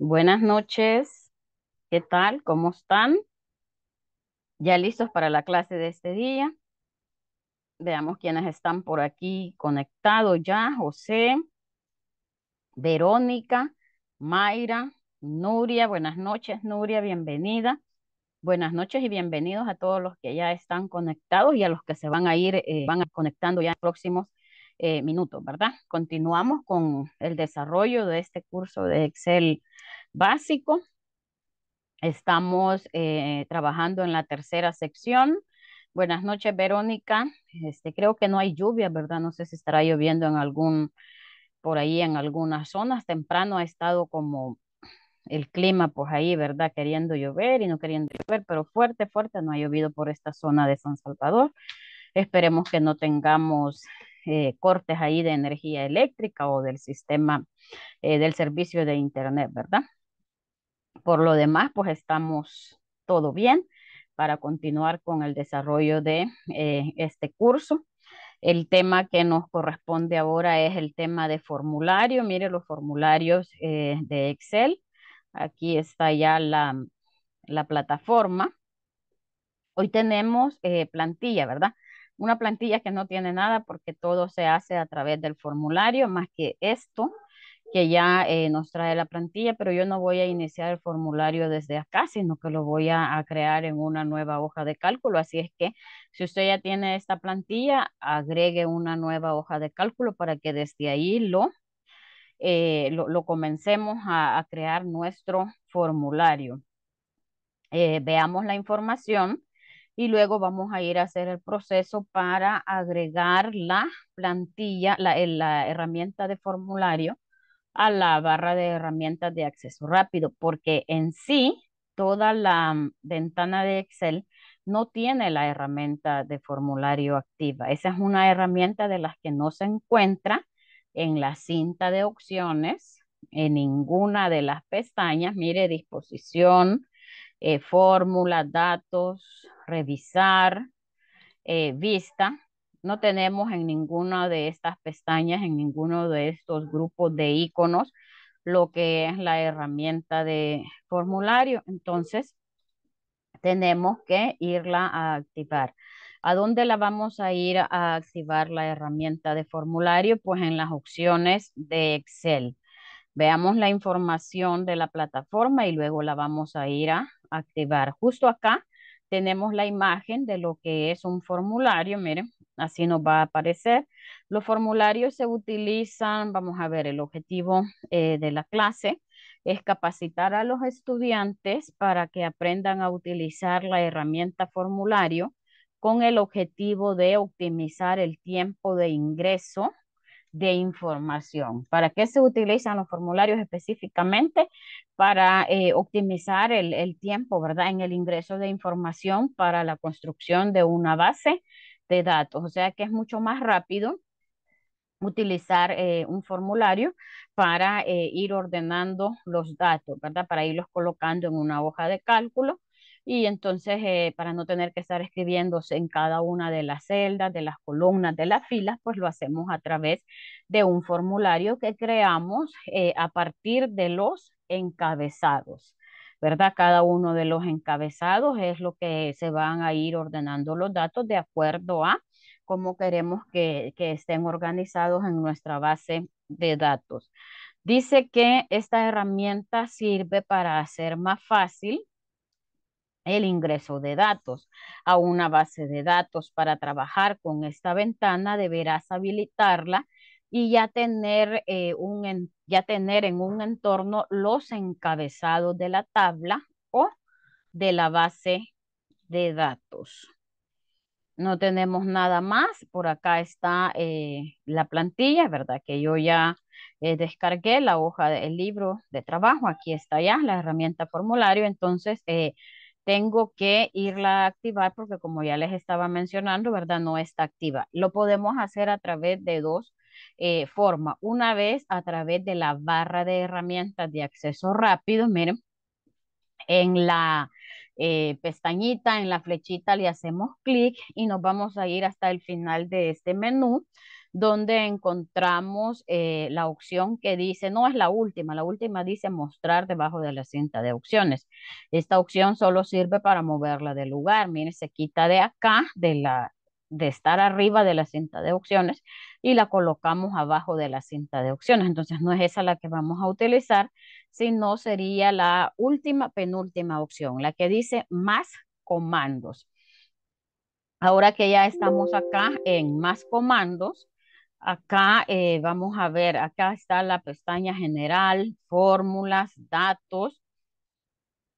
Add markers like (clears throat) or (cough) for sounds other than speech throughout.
Buenas noches. ¿Qué tal? ¿Cómo están? ¿Ya listos para la clase de este día? Veamos quiénes están por aquí conectados ya. José, Verónica, Mayra, Nuria. Buenas noches, Nuria. Bienvenida. Buenas noches y bienvenidos a todos los que ya están conectados y a los que se van a ir, eh, van a conectando ya en próximos eh, minutos, ¿verdad? Continuamos con el desarrollo de este curso de Excel básico. Estamos eh, trabajando en la tercera sección. Buenas noches, Verónica. Este, creo que no hay lluvia, ¿verdad? No sé si estará lloviendo en algún, por ahí en algunas zonas. Temprano ha estado como el clima, pues ahí, ¿verdad? Queriendo llover y no queriendo llover, pero fuerte, fuerte no ha llovido por esta zona de San Salvador. Esperemos que no tengamos eh, cortes ahí de energía eléctrica o del sistema eh, del servicio de Internet, ¿verdad? Por lo demás, pues estamos todo bien para continuar con el desarrollo de eh, este curso. El tema que nos corresponde ahora es el tema de formulario. Mire los formularios de Excel. Aquí está ya la plataforma. Hoy tenemos plantilla, ¿verdad? una plantilla que no tiene nada porque todo se hace a través del formulario, más que esto que ya eh, nos trae la plantilla, pero yo no voy a iniciar el formulario desde acá, sino que lo voy a, crear en una nueva hoja de cálculo. Así es que si usted ya tiene esta plantilla, agregue una nueva hoja de cálculo para que desde ahí lo, eh, lo, comencemos a, crear nuestro formulario. Eh, veamos la información y luego vamos a ir a hacer el proceso para agregar la plantilla, la, la herramienta de formulario a la barra de herramientas de acceso rápido, porque en sí toda la mm, ventana de Excel no tiene la herramienta de formulario activa. Esa es una herramienta de las que no se encuentra en la cinta de opciones, en ninguna de las pestañas. Mire, disposición, eh, fórmula, datos, revisar, eh, vista. No tenemos en ninguna de estas pestañas, en ninguno de estos grupos de iconos, lo que es la herramienta de formulario. Entonces, tenemos que irla a activar. ¿A dónde la vamos a ir a activar la herramienta de formulario? Pues en las opciones de Excel. Veamos la información de la plataforma y luego la vamos a ir a activar. Justo acá tenemos la imagen de lo que es un formulario, miren, así nos va a aparecer. Los formularios se utilizan, vamos a ver, el objetivo eh, de la clase es capacitar a los estudiantes para que aprendan a utilizar la herramienta formulario con el objetivo de optimizar el tiempo de ingreso de información. ¿Para qué se utilizan los formularios específicamente? Para eh, optimizar el, tiempo, ¿verdad? En el ingreso de información para la construcción de una base de datos. O sea que es mucho más rápido utilizar eh, un formulario para eh, ir ordenando los datos, ¿verdad? Para irlos colocando en una hoja de cálculo y entonces eh, para no tener que estar escribiéndose en cada una de las celdas, de las columnas, de las filas, pues lo hacemos a través de un formulario que creamos eh, a partir de los encabezados. ¿Verdad? Cada uno de los encabezados es lo que se van a ir ordenando los datos de acuerdo a cómo queremos que estén organizados en nuestra base de datos. Dice que esta herramienta sirve para hacer más fácil el ingreso de datos a una base de datos. Para trabajar con esta ventana deberás habilitarla y ya tener, eh, un, ya tener en un entorno los encabezados de la tabla o de la base de datos. No tenemos nada más. Por acá está eh, la plantilla, ¿verdad? Que yo ya eh, descargué la hoja del libro de trabajo. Aquí está ya la herramienta formulario. Entonces, tengo que irla a activar porque como ya les estaba mencionando, ¿verdad? No está activa. Lo podemos hacer a través de dos eh, formas. Una vez a través de la barra de herramientas de acceso rápido, miren, en la eh, pestañita, en la flechita le hacemos clic y nos vamos a ir hasta el final de este menú donde encontramos eh, la opción que dice, no es la última, la última dice mostrar debajo de la cinta de opciones. Esta opción solo sirve para moverla de lugar. Miren, se quita de acá, de la de estar arriba de la cinta de opciones y la colocamos abajo de la cinta de opciones. Entonces no es esa la que vamos a utilizar, sino sería la última, penúltima opción, la que dice más comandos. Ahora que ya estamos acá en más comandos, Acá eh, vamos a ver, acá está la pestaña general, fórmulas, datos,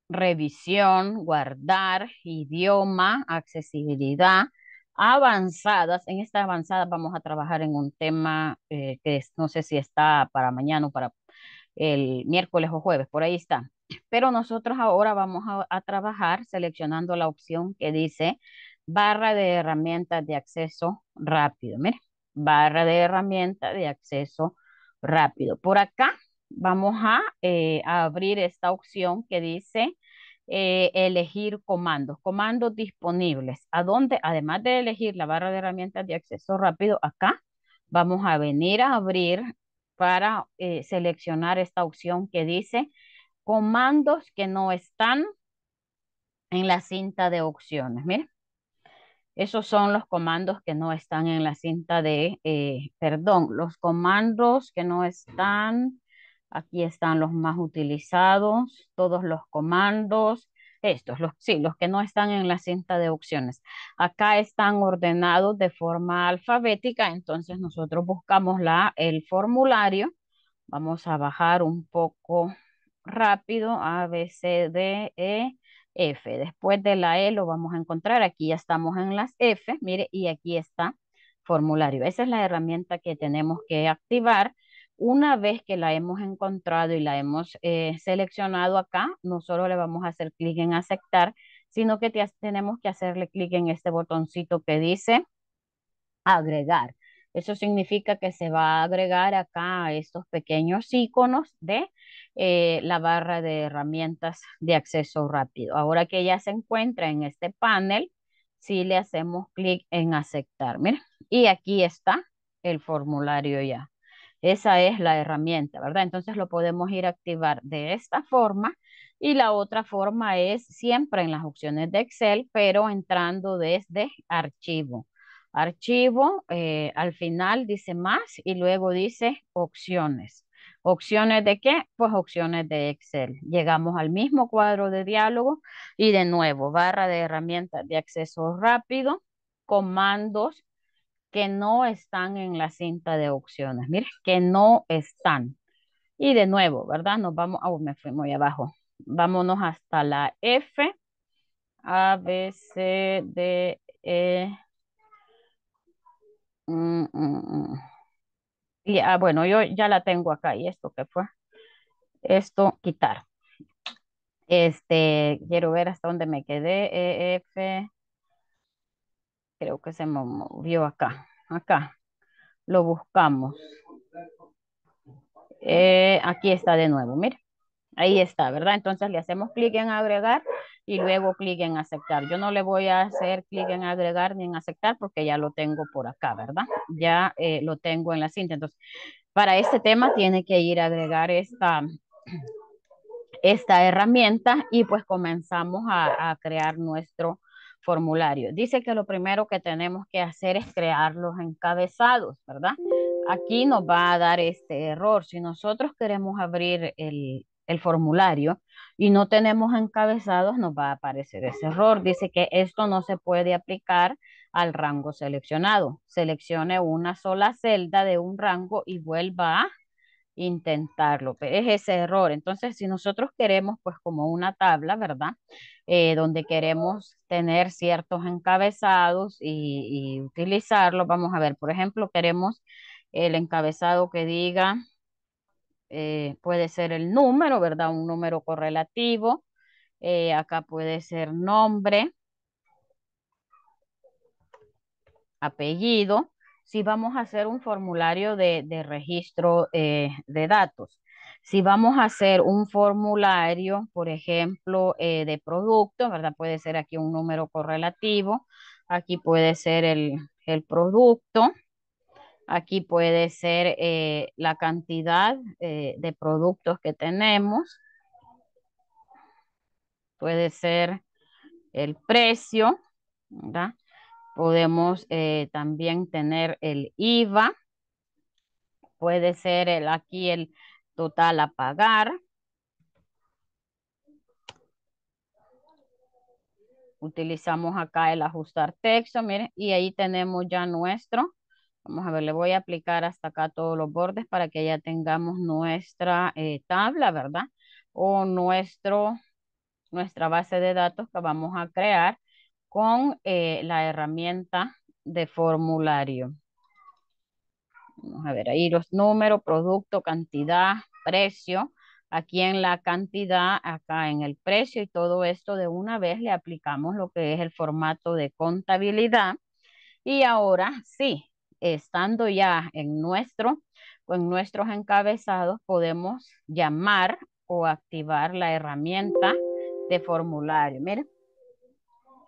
revisión, guardar, idioma, accesibilidad, avanzadas. En esta avanzada vamos a trabajar en un tema eh, que no sé si está para mañana o para el miércoles o jueves, por ahí está. Pero nosotros ahora vamos a, a trabajar seleccionando la opción que dice barra de herramientas de acceso rápido. Mire barra de herramienta de acceso rápido. Por acá vamos a, eh, abrir esta opción que dice eh, elegir comandos, comandos disponibles, a dónde? además de elegir la barra de herramientas de acceso rápido, acá vamos a venir a abrir para eh, seleccionar esta opción que dice comandos que no están en la cinta de opciones. Miren, esos son los comandos que no están en la cinta de, eh, perdón, los comandos que no están, aquí están los más utilizados, todos los comandos, estos, los, sí, los que no están en la cinta de opciones. Acá están ordenados de forma alfabética, entonces nosotros buscamos la, el formulario. Vamos a bajar un poco rápido, A, B, C, D, E, F. Después de la E lo vamos a encontrar. Aquí ya estamos en las F, mire, y aquí está formulario. Esa es la herramienta que tenemos que activar. Una vez que la hemos encontrado y la hemos eh, seleccionado acá, no solo le vamos a hacer clic en aceptar, sino que tenemos que hacerle clic en este botoncito que dice agregar. Eso significa que se va a agregar acá estos pequeños iconos de eh, la barra de herramientas de acceso rápido. Ahora que ya se encuentra en este panel, si le hacemos clic en aceptar, y aquí está el formulario ya. Esa es la herramienta, ¿verdad? Entonces lo podemos ir a activar de esta forma y la otra forma es siempre en las opciones de Excel, pero entrando desde archivo. Archivo, eh, al final dice más y luego dice opciones. ¿Opciones de qué? Pues opciones de Excel. Llegamos al mismo cuadro de diálogo y de nuevo, barra de herramientas de acceso rápido, comandos que no están en la cinta de opciones. miren, que no están. Y de nuevo, ¿verdad? Nos vamos, oh, me fui muy abajo. Vámonos hasta la F. A, B, C, D, E, Mm, mm, mm. Y, ah, bueno, yo ya la tengo acá. ¿Y esto qué fue? Esto, quitar. Este, quiero ver hasta dónde me quedé. EF. Creo que se me movió acá. Acá. Lo buscamos. Eh, aquí está de nuevo, miren Ahí está, ¿verdad? Entonces le hacemos clic en agregar y luego clic en aceptar. Yo no le voy a hacer clic en agregar ni en aceptar porque ya lo tengo por acá, ¿verdad? Ya eh, lo tengo en la cinta. Entonces, para este tema tiene que ir a agregar esta, esta herramienta y pues comenzamos a, a crear nuestro formulario. Dice que lo primero que tenemos que hacer es crear los encabezados, ¿verdad? Aquí nos va a dar este error. Si nosotros queremos abrir el, el formulario y no tenemos encabezados, nos va a aparecer ese error. Dice que esto no se puede aplicar al rango seleccionado. Seleccione una sola celda de un rango y vuelva a intentarlo, pero es ese error. Entonces, si nosotros queremos, pues como una tabla, ¿verdad? Eh, donde queremos tener ciertos encabezados y, utilizarlo, vamos a ver, por ejemplo, queremos el encabezado que diga eh, puede ser el número, ¿verdad? Un número correlativo. Eh, acá puede ser nombre, apellido, si vamos a hacer un formulario de, registro eh, de datos. Si vamos a hacer un formulario, por ejemplo, de producto, ¿verdad? Puede ser aquí un número correlativo, aquí puede ser el, el producto, Aquí puede ser eh, la cantidad eh, de productos que tenemos. Puede ser el precio, Podemos eh, también tener el IVA. Puede ser el, aquí el total a pagar. Utilizamos acá el ajustar texto, miren, y ahí tenemos ya nuestro Vamos a ver, le voy a aplicar hasta acá todos los bordes para que ya tengamos nuestra eh, tabla, ¿verdad? O nuestro, nuestra base de datos que vamos a crear con eh, la herramienta de formulario. Vamos a ver, ahí los números, producto, cantidad, precio. Aquí en la cantidad, acá en el precio y todo esto de una vez le aplicamos lo que es el formato de contabilidad. Y ahora sí, estando ya en nuestro, en nuestros encabezados, podemos llamar o activar la herramienta de formulario. Miren,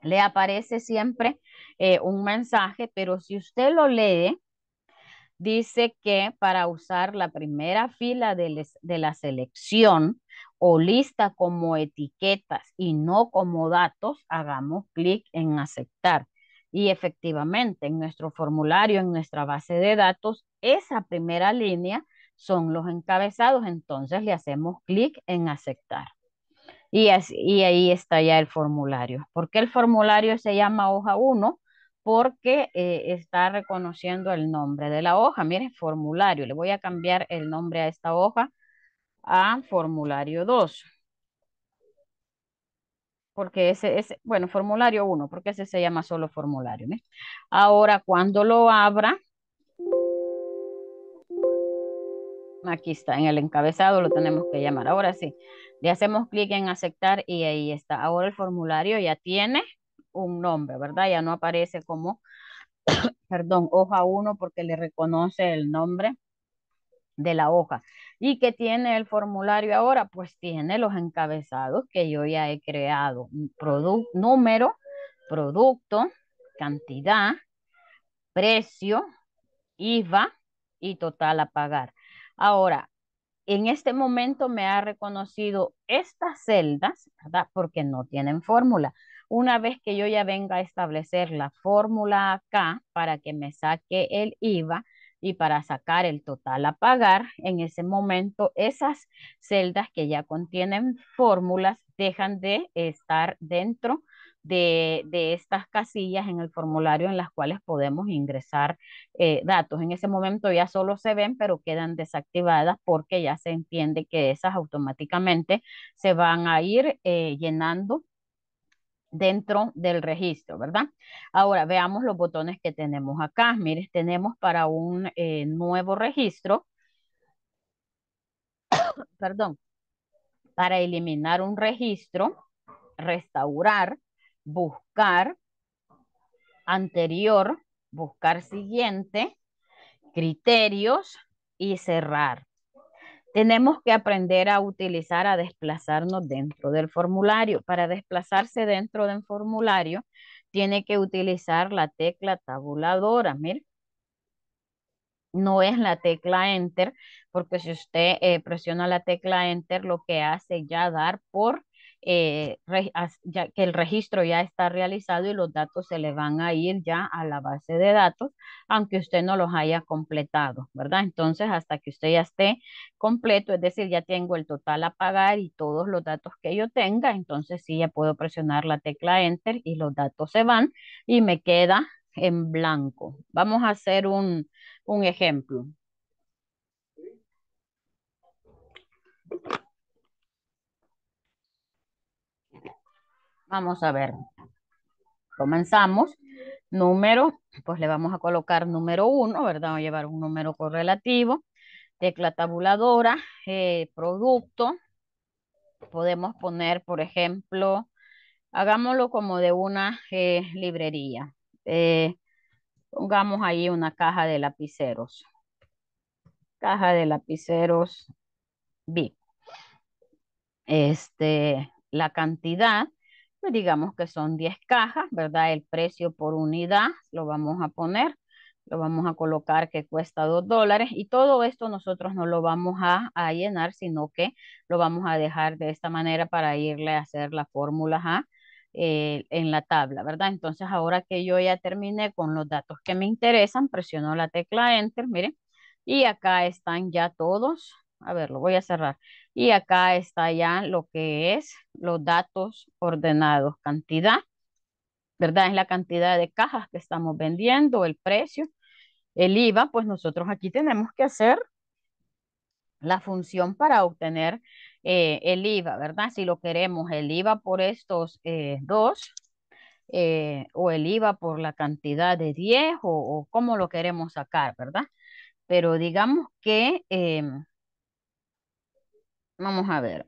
le aparece siempre eh, un mensaje, pero si usted lo lee, dice que para usar la primera fila de, de, la selección o lista como etiquetas y no como datos, hagamos clic en aceptar. Y efectivamente, en nuestro formulario, en nuestra base de datos, esa primera línea son los encabezados, entonces le hacemos clic en aceptar. Y, y ahí está ya el formulario. ¿Por qué el formulario se llama hoja 1? Porque eh, está reconociendo el nombre de la hoja. Miren, formulario. Le voy a cambiar el nombre a esta hoja a formulario 2 porque ese es, bueno, formulario 1, porque ese se llama solo formulario. Ahora, cuando lo abra, aquí está, en el encabezado lo tenemos que llamar. Ahora sí, le hacemos clic en aceptar y ahí está. Ahora el formulario ya tiene un nombre, ¿verdad? Ya no aparece como, (coughs) perdón, hoja 1 porque le reconoce el nombre de la hoja. ¿Y qué tiene el formulario ahora? Pues tiene los encabezados que yo ya he creado. Mm, número, producto, cantidad, precio, IVA y total a pagar. Ahora, en este momento me ha reconocido estas celdas, ¿verdad? Porque no tienen fórmula. Una vez que yo ya venga a establecer la fórmula acá para que me saque el IVA, y para sacar el total a pagar, en ese momento esas celdas que ya contienen fórmulas dejan de estar dentro de, estas casillas en el formulario en las cuales podemos ingresar eh, datos. En ese momento ya solo se ven, pero quedan desactivadas porque ya se entiende que esas automáticamente se van a ir eh, llenando dentro del registro, ¿verdad? Ahora veamos los botones que tenemos acá. Miren, tenemos para un eh, nuevo registro, (coughs) perdón, para eliminar un registro, restaurar, buscar, anterior, buscar siguiente, criterios y cerrar. Tenemos que aprender a utilizar, a desplazarnos dentro del formulario. Para desplazarse dentro del formulario, tiene que utilizar la tecla tabuladora. Mire, no es la tecla Enter, porque si usted eh, presiona la tecla Enter, lo que hace ya dar por eh, ya que el registro ya está realizado y los datos se le van a ir ya a la base de datos, aunque usted no los haya completado, ¿verdad? Entonces, hasta que usted ya esté completo, es decir, ya tengo el total a pagar y todos los datos que yo tenga, entonces sí ya puedo presionar la tecla Enter y los datos se van y me queda en blanco. Vamos a hacer un, un ejemplo. Vamos a ver. Comenzamos. Número, pues le vamos a colocar número uno, ¿verdad? Vamos a llevar un número correlativo. Tecla tabuladora, eh, producto. Podemos poner, por ejemplo, hagámoslo como de una eh, librería. Eh, pongamos ahí una caja de lapiceros. Caja de lapiceros B. Este, la cantidad pues, digamos que son 10 cajas, ¿verdad? El precio por unidad lo vamos a poner, lo vamos a colocar que cuesta 2 dólares y todo esto nosotros no lo vamos a, llenar, sino que lo vamos a dejar de esta manera para irle a hacer la fórmula A eh, en la tabla, ¿verdad? Entonces ahora que yo ya terminé con los datos que me interesan, presiono la tecla Enter, miren, y acá están ya todos a ver, lo voy a cerrar. Y acá está ya lo que es los datos ordenados, cantidad, ¿verdad? Es la cantidad de cajas que estamos vendiendo, el precio, el IVA, pues nosotros aquí tenemos que hacer la función para obtener eh, el IVA, ¿verdad? Si lo queremos, el IVA por estos eh, dos, eh, o el IVA por la cantidad de 10, o, o cómo lo queremos sacar, ¿verdad? Pero digamos que em, Vamos a ver.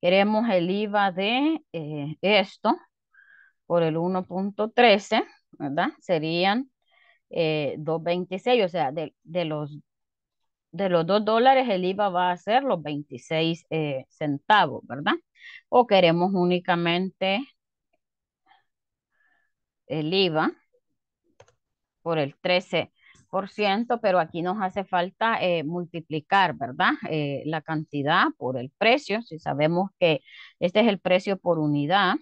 Queremos el IVA de eh, esto por el 1.13, ¿verdad? Serían 2.26, eh, o sea, de, los, de los 2 dólares el IVA va a ser los 26 eh, centavos, ¿verdad? O queremos únicamente el IVA por el 13 ciento, pero aquí nos hace falta eh, multiplicar, ¿verdad? Eh, la cantidad por el precio, si sabemos que este es el precio por unidad.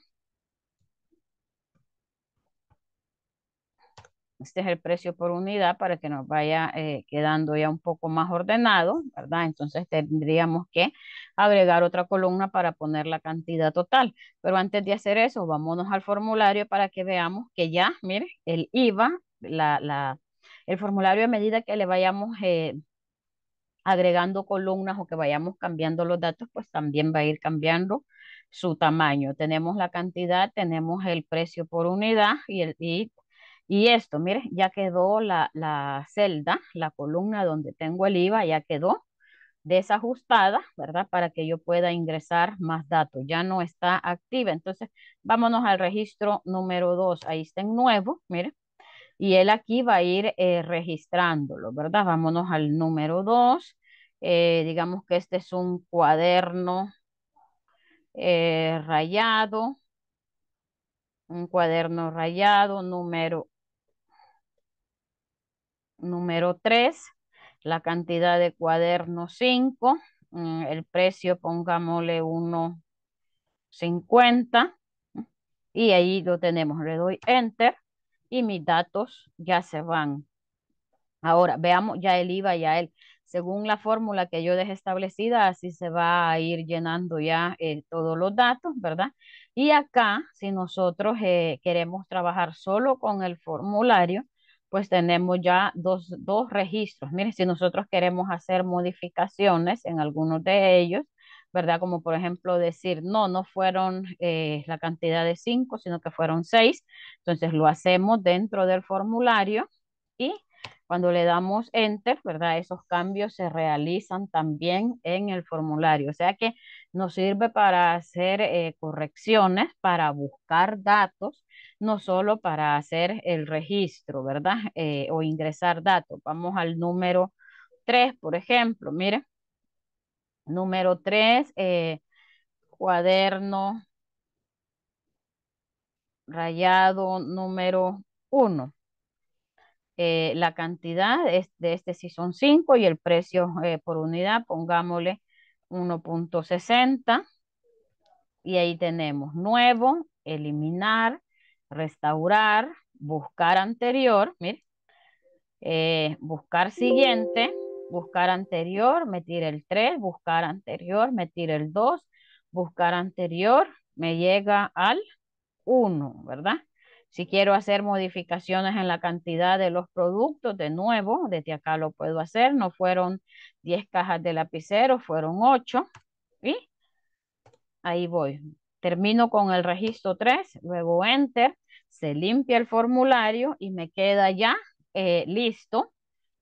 Este es el precio por unidad para que nos vaya eh, quedando ya un poco más ordenado, ¿verdad? Entonces tendríamos que agregar otra columna para poner la cantidad total. Pero antes de hacer eso, vámonos al formulario para que veamos que ya, mire, el IVA la, la, el formulario a medida que le vayamos eh, agregando columnas o que vayamos cambiando los datos, pues también va a ir cambiando su tamaño. Tenemos la cantidad, tenemos el precio por unidad y, el, esto, mire, ya quedó la, la celda, la columna donde tengo el IVA, ya quedó desajustada, ¿verdad? Para que yo pueda ingresar más datos. Ya no está activa. Entonces, vámonos al registro número 2. Ahí está en nuevo, mire y él aquí va a ir eh, registrándolo, ¿verdad? Vámonos al número 2. Eh, digamos que este es un cuaderno eh, rayado, un cuaderno rayado número, número 3, la cantidad de cuaderno 5, mm, el precio pongámosle 1.50 y ahí lo tenemos, le doy enter y mis datos ya se van. Ahora, veamos ya el IVA, ya el, según la fórmula que yo dejé establecida, así se va a ir llenando ya eh, todos los datos, ¿verdad? Y acá, si nosotros eh, queremos trabajar solo con el formulario, pues tenemos ya dos, dos registros. Miren, si nosotros queremos hacer modificaciones en algunos de ellos, ¿verdad? Como por ejemplo decir, no, no fueron eh, la cantidad de cinco, sino que fueron seis. Entonces lo hacemos dentro del formulario y cuando le damos enter, ¿verdad? Esos cambios se realizan también en el formulario. O sea que nos sirve para hacer eh, correcciones, para buscar datos, no solo para hacer el registro, ¿verdad? Eh, o ingresar datos. Vamos al número 3, por ejemplo. Mire, Número 3, eh, cuaderno rayado número 1. Eh, la cantidad de este sí son 5 y el precio eh, por unidad, pongámosle 1.60. Y ahí tenemos nuevo, eliminar, restaurar, buscar anterior, mir, buscar siguiente, buscar anterior, me el 3, buscar anterior, me el 2, buscar anterior, me llega al 1, ¿verdad? Si quiero hacer modificaciones en la cantidad de los productos, de nuevo, desde acá lo puedo hacer. No fueron 10 cajas de lapicero, fueron 8. Y ahí voy. Termino con el registro 3, luego enter, se limpia el formulario y me queda ya eh, listo,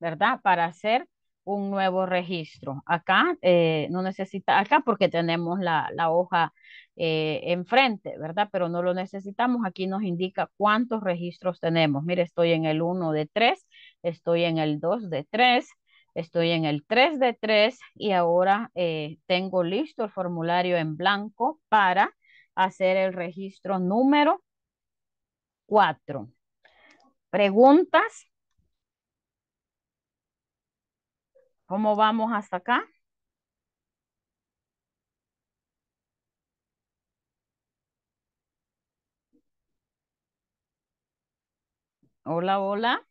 ¿verdad? Para hacer un nuevo registro. Acá eh, no necesita, acá porque tenemos la, hoja eh, enfrente, ¿verdad? Pero no lo necesitamos. Aquí nos indica cuántos registros tenemos. Mire, estoy en el 1 de 3, estoy en el 2 de 3, estoy en el 3 de 3 y ahora eh, tengo listo el formulario en blanco para hacer el registro número 4. Preguntas ¿Cómo vamos hasta acá? Hola, hola.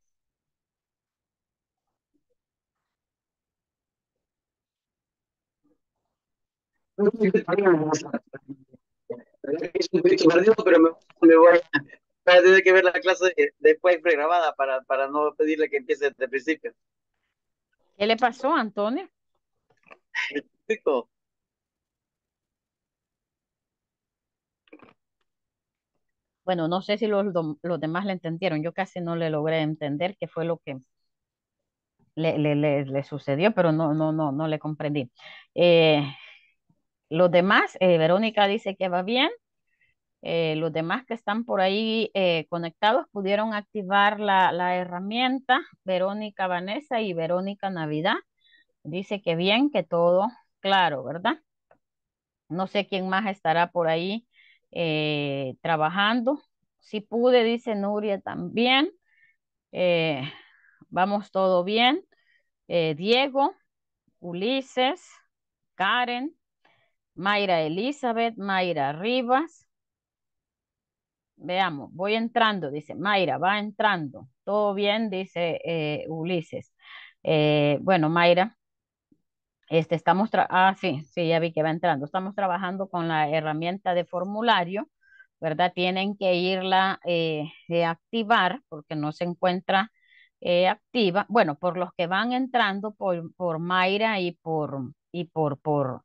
un (laughs) poquito pero me, voy a tener que ver la clase después pregrabada para, para no pedirle que empiece desde el principio. ¿Qué le pasó, Antonio? Bueno, no sé si los, demás le entendieron. Yo casi no le logré entender qué fue lo que le, sucedió, pero no, no, no, no le comprendí. Eh, los demás, eh, Verónica dice que va bien. Eh, los demás que están por ahí eh, conectados pudieron activar la, herramienta Verónica Vanessa y Verónica Navidad. Dice que bien, que todo claro, ¿verdad? No sé quién más estará por ahí eh, trabajando. Si pude, dice Nuria también. vamos todo bien. Diego, Ulises, Karen, Mayra Elizabeth, Mayra Rivas, Veamos, voy entrando, dice Mayra, va entrando. Todo bien, dice eh, Ulises. Eh, bueno, Mayra, este, estamos, ah, sí, sí, ya vi que va entrando. Estamos trabajando con la herramienta de formulario, ¿verdad? Tienen que irla de eh, activar porque no se encuentra activa. Bueno, por los que van entrando, por, por Mayra y por, y por, por,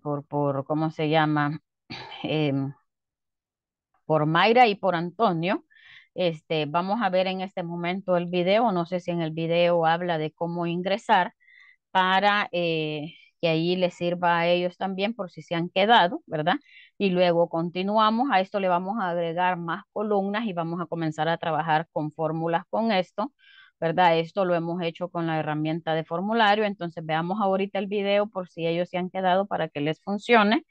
por, por, ¿cómo se llama? (clears throat) Em, por Mayra y por Antonio. Este, vamos a ver en este momento el video, no sé si en el video habla de cómo ingresar para eh, que ahí les sirva a ellos también por si se han quedado, ¿verdad? Y luego continuamos, a esto le vamos a agregar más columnas y vamos a comenzar a trabajar con fórmulas con esto, ¿verdad? Esto lo hemos hecho con la herramienta de formulario, entonces veamos ahorita el video por si ellos se han quedado para que les funcione,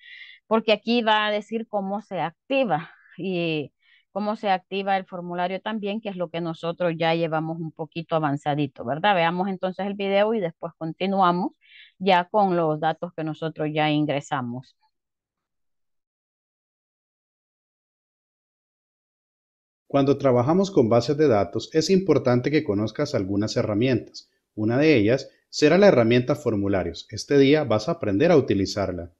porque aquí va a decir cómo se activa y cómo se activa el formulario también, que es lo que nosotros ya llevamos un poquito avanzadito, ¿verdad? Veamos entonces el video y después continuamos ya con los datos que nosotros ya ingresamos. Cuando trabajamos con bases de datos es importante que conozcas algunas herramientas. Una de ellas será la herramienta formularios. Este día vas a aprender a utilizarla.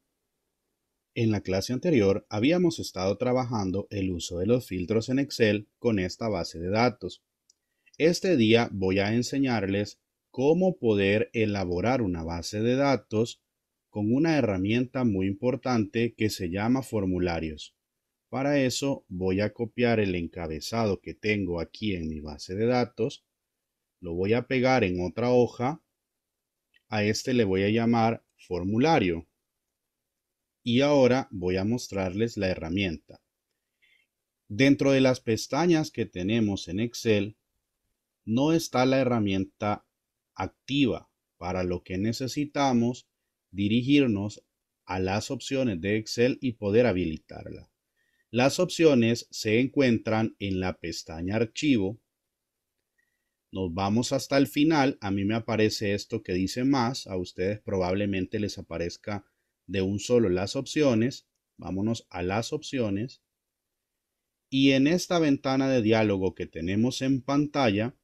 En la clase anterior habíamos estado trabajando el uso de los filtros en Excel con esta base de datos. Este día voy a enseñarles cómo poder elaborar una base de datos con una herramienta muy importante que se llama formularios. Para eso voy a copiar el encabezado que tengo aquí en mi base de datos, lo voy a pegar en otra hoja, a este le voy a llamar formulario y ahora voy a mostrarles la herramienta. Dentro de las pestañas que tenemos en Excel, no está la herramienta activa, para lo que necesitamos dirigirnos a las opciones de Excel y poder habilitarla. Las opciones se encuentran en la pestaña Archivo. Nos vamos hasta el final. A mí me aparece esto que dice más. A ustedes probablemente les aparezca de un solo las opciones. Vámonos a las opciones. Y en esta ventana de diálogo que tenemos en pantalla,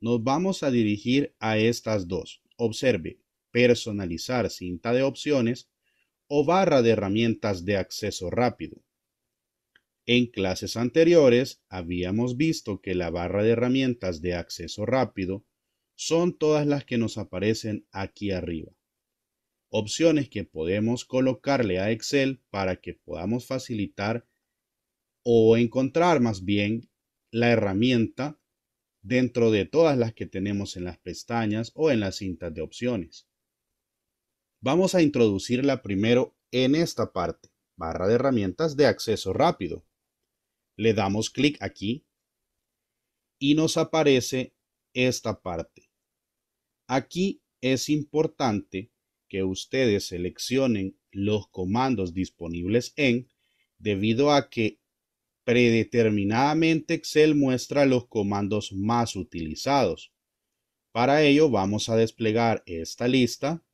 nos vamos a dirigir a estas dos. Observe, personalizar cinta de opciones o barra de herramientas de acceso rápido. En clases anteriores habíamos visto que la barra de herramientas de acceso rápido son todas las que nos aparecen aquí arriba opciones que podemos colocarle a Excel para que podamos facilitar o encontrar más bien la herramienta dentro de todas las que tenemos en las pestañas o en las cintas de opciones. Vamos a introducirla primero en esta parte, barra de herramientas de acceso rápido. Le damos clic aquí y nos aparece esta parte. Aquí es importante que ustedes seleccionen los comandos disponibles en, debido a que predeterminadamente Excel muestra los comandos más utilizados. Para ello vamos a desplegar esta lista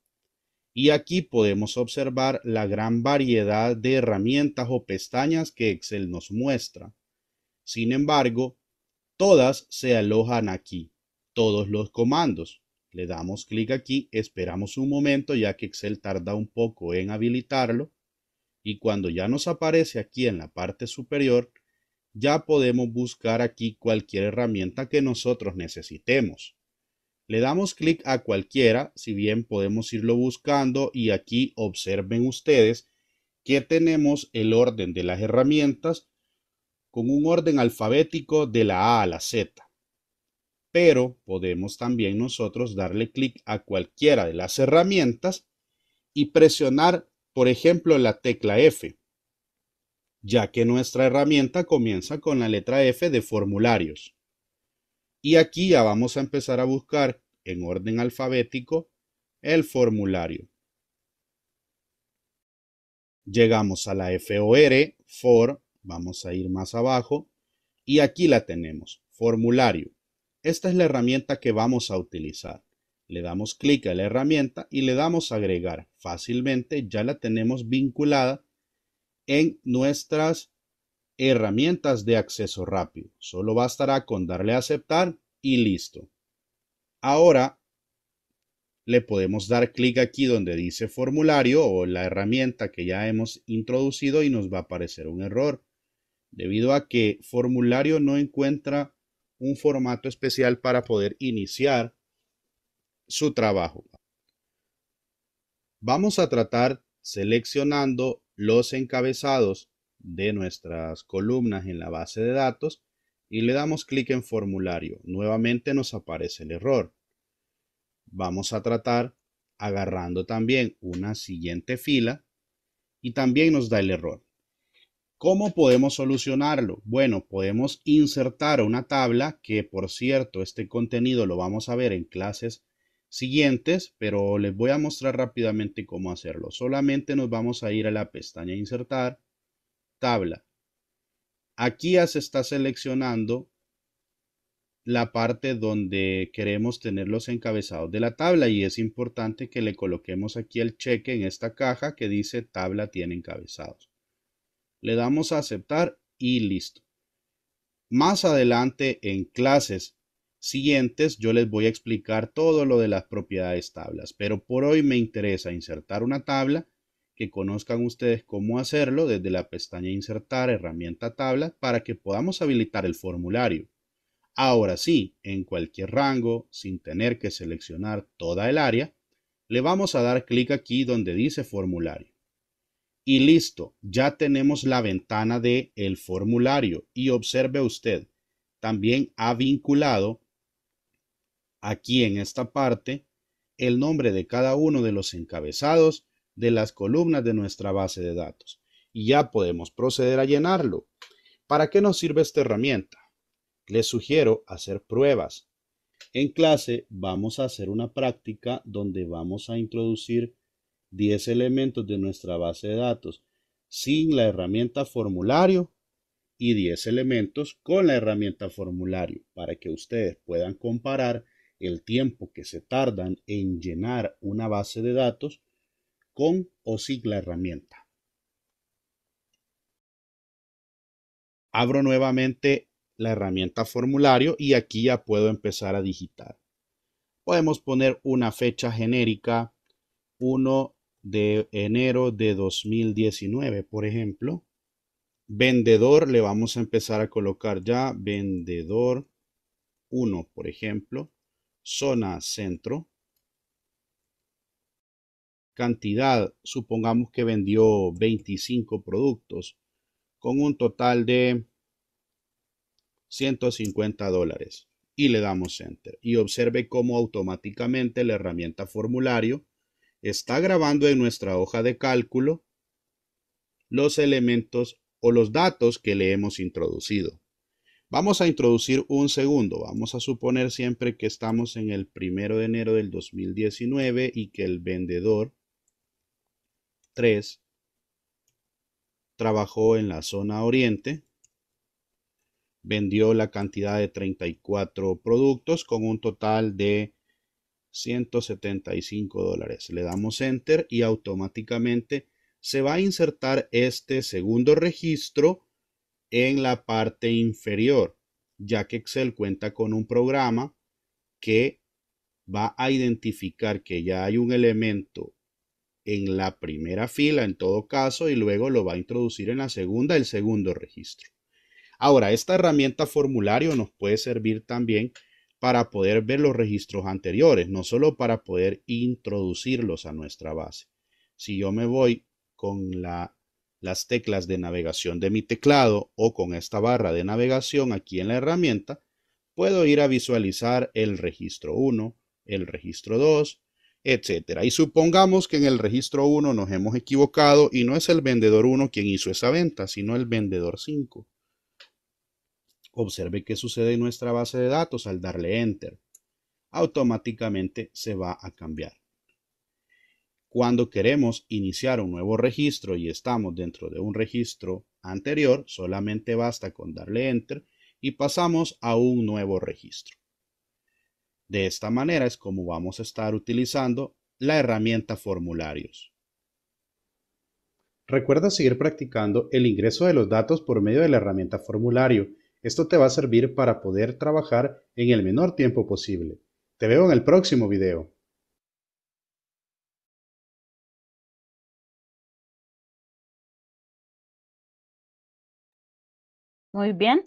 y aquí podemos observar la gran variedad de herramientas o pestañas que Excel nos muestra. Sin embargo, todas se alojan aquí, todos los comandos. Le damos clic aquí, esperamos un momento ya que Excel tarda un poco en habilitarlo y cuando ya nos aparece aquí en la parte superior, ya podemos buscar aquí cualquier herramienta que nosotros necesitemos. Le damos clic a cualquiera, si bien podemos irlo buscando y aquí observen ustedes que tenemos el orden de las herramientas con un orden alfabético de la A a la Z pero podemos también nosotros darle clic a cualquiera de las herramientas y presionar, por ejemplo, la tecla F, ya que nuestra herramienta comienza con la letra F de formularios. Y aquí ya vamos a empezar a buscar en orden alfabético el formulario. Llegamos a la FOR, for, vamos a ir más abajo, y aquí la tenemos, formulario. Esta es la herramienta que vamos a utilizar. Le damos clic a la herramienta y le damos agregar. Fácilmente ya la tenemos vinculada en nuestras herramientas de acceso rápido. Solo bastará con darle a aceptar y listo. Ahora le podemos dar clic aquí donde dice formulario o la herramienta que ya hemos introducido y nos va a aparecer un error debido a que formulario no encuentra un formato especial para poder iniciar su trabajo. Vamos a tratar seleccionando los encabezados de nuestras columnas en la base de datos y le damos clic en formulario. Nuevamente nos aparece el error. Vamos a tratar agarrando también una siguiente fila y también nos da el error. ¿Cómo podemos solucionarlo? Bueno, podemos insertar una tabla que, por cierto, este contenido lo vamos a ver en clases siguientes, pero les voy a mostrar rápidamente cómo hacerlo. Solamente nos vamos a ir a la pestaña Insertar, Tabla. Aquí ya se está seleccionando la parte donde queremos tener los encabezados de la tabla y es importante que le coloquemos aquí el cheque en esta caja que dice tabla tiene encabezados le damos a aceptar y listo. Más adelante en clases siguientes yo les voy a explicar todo lo de las propiedades tablas, pero por hoy me interesa insertar una tabla que conozcan ustedes cómo hacerlo desde la pestaña Insertar, herramienta tabla, para que podamos habilitar el formulario. Ahora sí, en cualquier rango, sin tener que seleccionar toda el área, le vamos a dar clic aquí donde dice formulario y listo, ya tenemos la ventana de el formulario y observe usted, también ha vinculado aquí en esta parte el nombre de cada uno de los encabezados de las columnas de nuestra base de datos y ya podemos proceder a llenarlo. ¿Para qué nos sirve esta herramienta? Les sugiero hacer pruebas. En clase vamos a hacer una práctica donde vamos a introducir 10 elementos de nuestra base de datos sin la herramienta formulario y 10 elementos con la herramienta formulario para que ustedes puedan comparar el tiempo que se tardan en llenar una base de datos con o sin la herramienta. Abro nuevamente la herramienta formulario y aquí ya puedo empezar a digitar. Podemos poner una fecha genérica 1 de enero de 2019, por ejemplo. Vendedor, le vamos a empezar a colocar ya vendedor 1, por ejemplo. Zona centro. Cantidad, supongamos que vendió 25 productos con un total de 150 dólares y le damos enter. Y observe cómo automáticamente la herramienta formulario está grabando en nuestra hoja de cálculo los elementos o los datos que le hemos introducido. Vamos a introducir un segundo. Vamos a suponer siempre que estamos en el primero de enero del 2019 y que el vendedor 3 trabajó en la zona oriente, vendió la cantidad de 34 productos con un total de 175 dólares. Le damos enter y automáticamente se va a insertar este segundo registro en la parte inferior, ya que Excel cuenta con un programa que va a identificar que ya hay un elemento en la primera fila en todo caso y luego lo va a introducir en la segunda, el segundo registro. Ahora, esta herramienta formulario nos puede servir también para poder ver los registros anteriores, no solo para poder introducirlos a nuestra base. Si yo me voy con las teclas de navegación de mi teclado o con esta barra de navegación aquí en la herramienta, puedo ir a visualizar el registro 1, el registro 2, etc. Y supongamos que en el registro 1 nos hemos equivocado y no es el vendedor 1 quien hizo esa venta, sino el vendedor 5. Observe qué sucede en nuestra base de datos al darle Enter. Automáticamente se va a cambiar. Cuando queremos iniciar un nuevo registro y estamos dentro de un registro anterior, solamente basta con darle Enter y pasamos a un nuevo registro. De esta manera es como vamos a estar utilizando la herramienta formularios. Recuerda seguir practicando el ingreso de los datos por medio de la herramienta formulario esto te va a servir para poder trabajar en el menor tiempo posible. Te veo en el próximo video. Muy bien.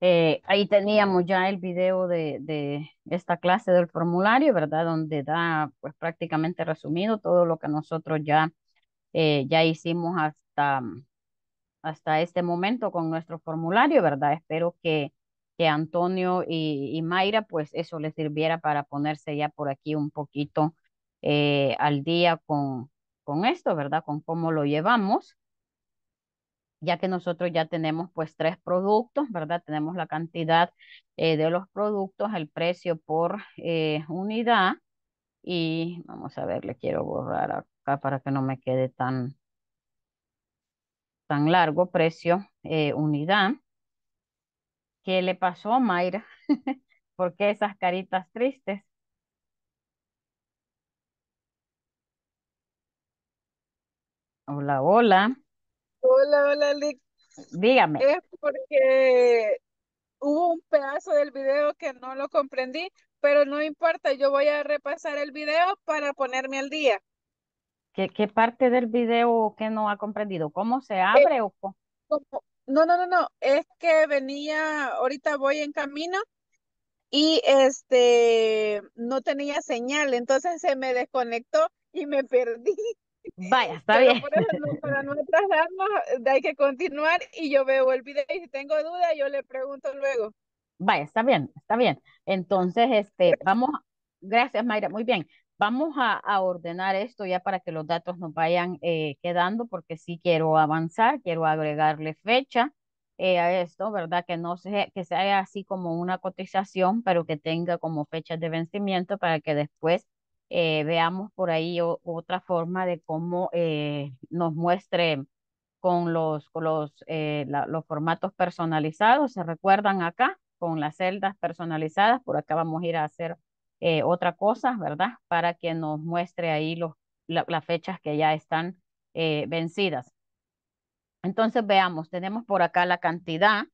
Eh, ahí teníamos ya el video de, esta clase del formulario, ¿verdad? Donde da pues prácticamente resumido todo lo que nosotros ya, eh, ya hicimos hasta hasta este momento con nuestro formulario, ¿verdad? Espero que, que Antonio y, y Mayra, pues eso les sirviera para ponerse ya por aquí un poquito eh, al día con, con esto, ¿verdad? Con cómo lo llevamos, ya que nosotros ya tenemos pues tres productos, ¿verdad? Tenemos la cantidad eh, de los productos, el precio por eh, unidad y vamos a ver, le quiero borrar acá para que no me quede tan tan largo, precio, eh, unidad. ¿Qué le pasó a Mayra? (laughs) porque esas caritas tristes? Hola, hola. Hola, hola, Dígame. Es porque hubo un pedazo del video que no lo comprendí, pero no importa, yo voy a repasar el video para ponerme al día. ¿Qué, parte del video que no ha comprendido? ¿Cómo se eh, abre No, no, no, no. Es que venía, ahorita voy en camino y este no tenía señal, entonces se me desconectó y me perdí. Vaya, (laughs) está bien. Por para no atrasarnos, hay que continuar y yo veo el video y si tengo duda yo le pregunto luego. Vaya, está bien, está bien. Entonces, este, vamos, gracias Mayra, muy bien. Vamos a, ordenar esto ya para que los datos nos vayan eh, quedando, porque sí quiero avanzar, quiero agregarle fecha eh, a esto, ¿verdad? Que no que sea así como una cotización, pero que tenga como fechas de vencimiento para que después eh, veamos por ahí otra forma de cómo nos muestre con los, los formatos personalizados. ¿Se recuerdan acá? Con las celdas personalizadas, por acá vamos a ir a hacer eh, otra cosa, ¿verdad? Para que nos muestre ahí los, las fechas que ya están eh, vencidas. Entonces veamos, tenemos por acá la cantidad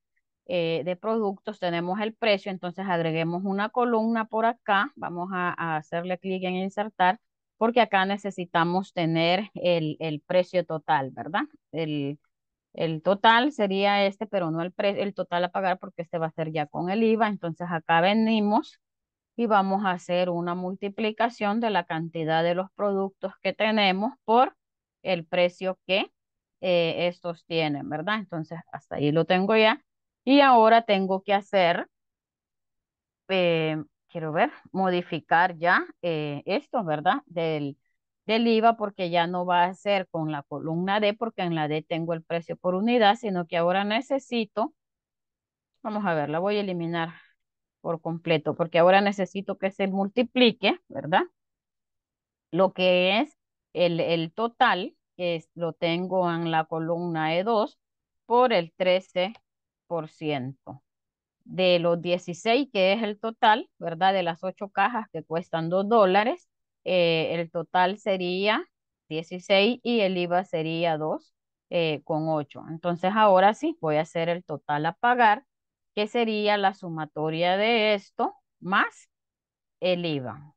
eh, de productos, tenemos el precio, entonces agreguemos una columna por acá, vamos a, hacerle clic en insertar, porque acá necesitamos tener el, precio total, ¿verdad? El, total sería este, pero no el, el total a pagar porque este va a ser ya con el IVA. Entonces acá venimos y vamos a hacer una multiplicación de la cantidad de los productos que tenemos por el precio que eh, estos tienen, ¿verdad? Entonces, hasta ahí lo tengo ya. Y ahora tengo que hacer, eh, quiero ver, modificar ya eh, esto, ¿verdad? Del, del IVA porque ya no va a ser con la columna D porque en la D tengo el precio por unidad, sino que ahora necesito, vamos a ver, la voy a eliminar por completo, porque ahora necesito que se multiplique, ¿verdad? Lo que es el, el total, que es, lo tengo en la columna E2, por el 13% de los 16, que es el total, ¿verdad? De las 8 cajas que cuestan 2 dólares, eh, el total sería 16 y el IVA sería 2.8. Eh, con Entonces ahora sí, voy a hacer el total a pagar que sería la sumatoria de esto más el IVA.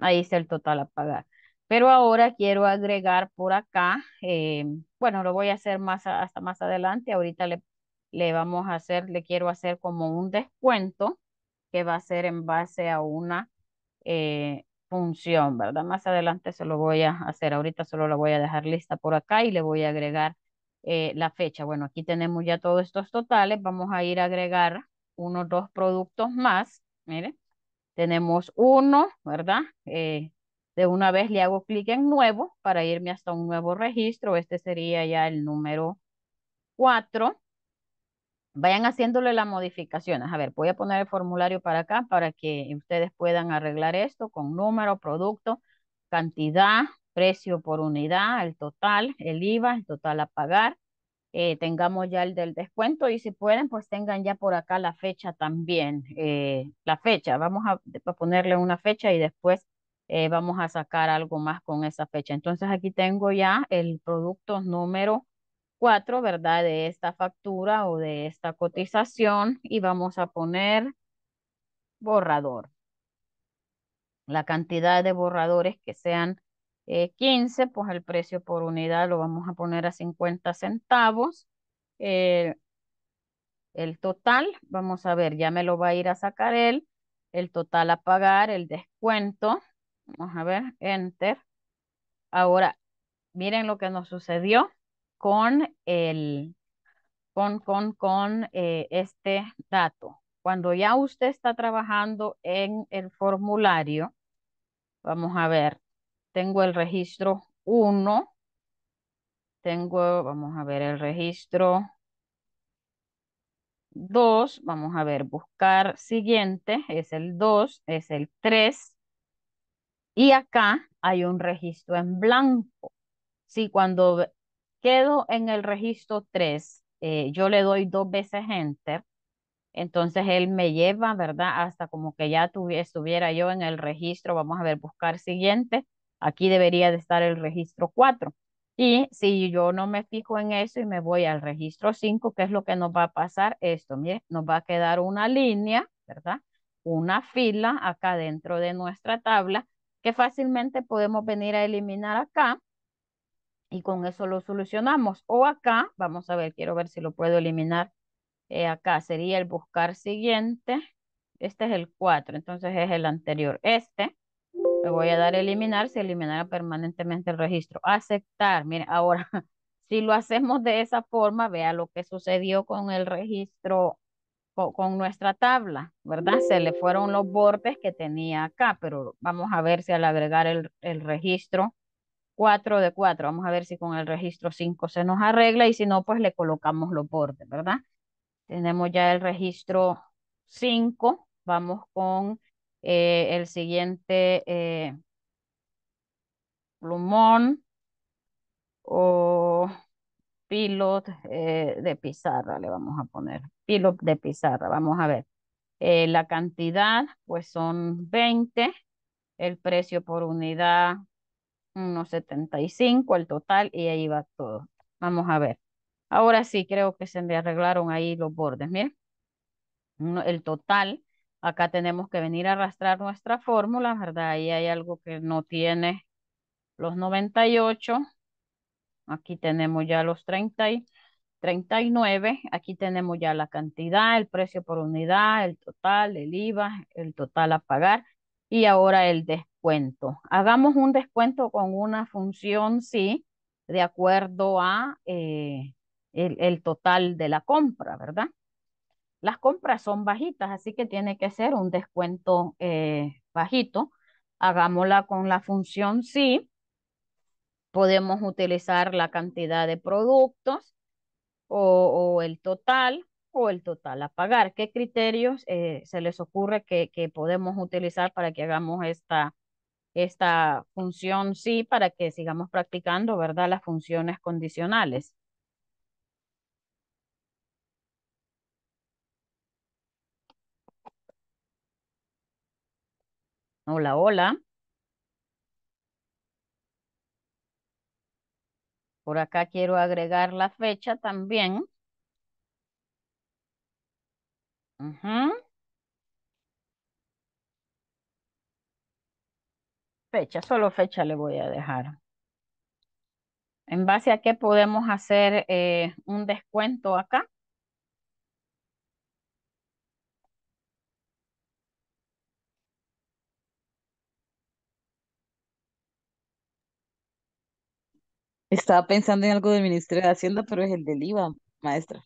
Ahí está el total a pagar. Pero ahora quiero agregar por acá, eh, bueno, lo voy a hacer más hasta más adelante. Ahorita le, le vamos a hacer, le quiero hacer como un descuento que va a ser en base a una eh, función, ¿verdad? Más adelante se lo voy a hacer. Ahorita solo lo voy a dejar lista por acá y le voy a agregar eh, la fecha. Bueno, aquí tenemos ya todos estos totales. Vamos a ir a agregar unos dos productos más. Miren, tenemos uno, ¿verdad? Eh, de una vez le hago clic en nuevo para irme hasta un nuevo registro. Este sería ya el número 4. Vayan haciéndole las modificaciones. A ver, voy a poner el formulario para acá para que ustedes puedan arreglar esto con número, producto, cantidad, precio por unidad, el total, el IVA, el total a pagar. Eh, tengamos ya el del descuento y si pueden, pues tengan ya por acá la fecha también. Eh, la fecha, vamos a, ponerle una fecha y después eh, vamos a sacar algo más con esa fecha. Entonces aquí tengo ya el producto número 4, ¿verdad? De esta factura o de esta cotización y vamos a poner borrador. La cantidad de borradores que sean 15, eh, pues el precio por unidad lo vamos a poner a 50 centavos. Eh, el total, vamos a ver, ya me lo va a ir a sacar él. El total a pagar, el descuento. Vamos a ver, enter. Ahora, miren lo que nos sucedió con el, con, con, con eh, este dato. Cuando ya usted está trabajando en el formulario, vamos a ver, tengo el registro 1. Tengo, vamos a ver, el registro 2. Vamos a ver, buscar siguiente. Es el 2, es el 3. Y acá hay un registro en blanco. Si cuando quedo en el registro 3, eh, yo le doy dos veces enter, entonces él me lleva, ¿verdad? Hasta como que ya estuviera yo en el registro, vamos a ver, buscar siguiente, Aquí debería de estar el registro 4. Y si yo no me fijo en eso y me voy al registro 5, ¿qué es lo que nos va a pasar? Esto, mire, nos va a quedar una línea, ¿verdad? Una fila acá dentro de nuestra tabla que fácilmente podemos venir a eliminar acá y con eso lo solucionamos. O acá, vamos a ver, quiero ver si lo puedo eliminar eh, acá, sería el buscar siguiente. Este es el 4, entonces es el anterior. Este, le voy a dar eliminar, se eliminará permanentemente el registro. Aceptar, mire, ahora, (laughs) si lo hacemos de esa forma, vea lo que sucedió con el registro, con, nuestra tabla, ¿verdad? Se le fueron los bordes que tenía acá, pero vamos a ver si al agregar el, el registro 4 de 4, vamos a ver si con el registro 5 se nos arregla y si no, pues le colocamos los bordes, ¿verdad? Tenemos ya el registro 5, vamos con eh, el siguiente eh, plumón o pilot eh, de pizarra, le vamos a poner, pilot de pizarra, vamos a ver. la cantidad, pues son 20, el precio por unidad, unos 75, el total, y ahí va todo. Vamos a ver. Ahora sí, creo que se me arreglaron ahí los bordes, miren. El total Acá tenemos que venir a arrastrar nuestra fórmula, ¿verdad? Ahí hay algo que no tiene los 98. Aquí tenemos ya los y 39. Aquí tenemos ya la cantidad, el precio por unidad, el total, el IVA, el total a pagar y ahora el descuento. Hagamos un descuento con una función, sí, de acuerdo a eh, el total de la compra, ¿verdad? las compras son bajitas, así que tiene que ser un descuento eh, bajito. Hagámosla con la función sí. Podemos utilizar la cantidad de productos o, el total o el total a pagar. ¿Qué criterios eh, se les ocurre que, podemos utilizar para que hagamos esta, esta función sí, para que sigamos practicando, ¿verdad? Las funciones condicionales. Hola, hola. Por acá quiero agregar la fecha también. Fecha, solo fecha le voy a dejar. ¿En base a qué podemos hacer eh, un descuento acá? Estaba pensando en algo del Ministerio de Hacienda, pero es el del IVA, maestra.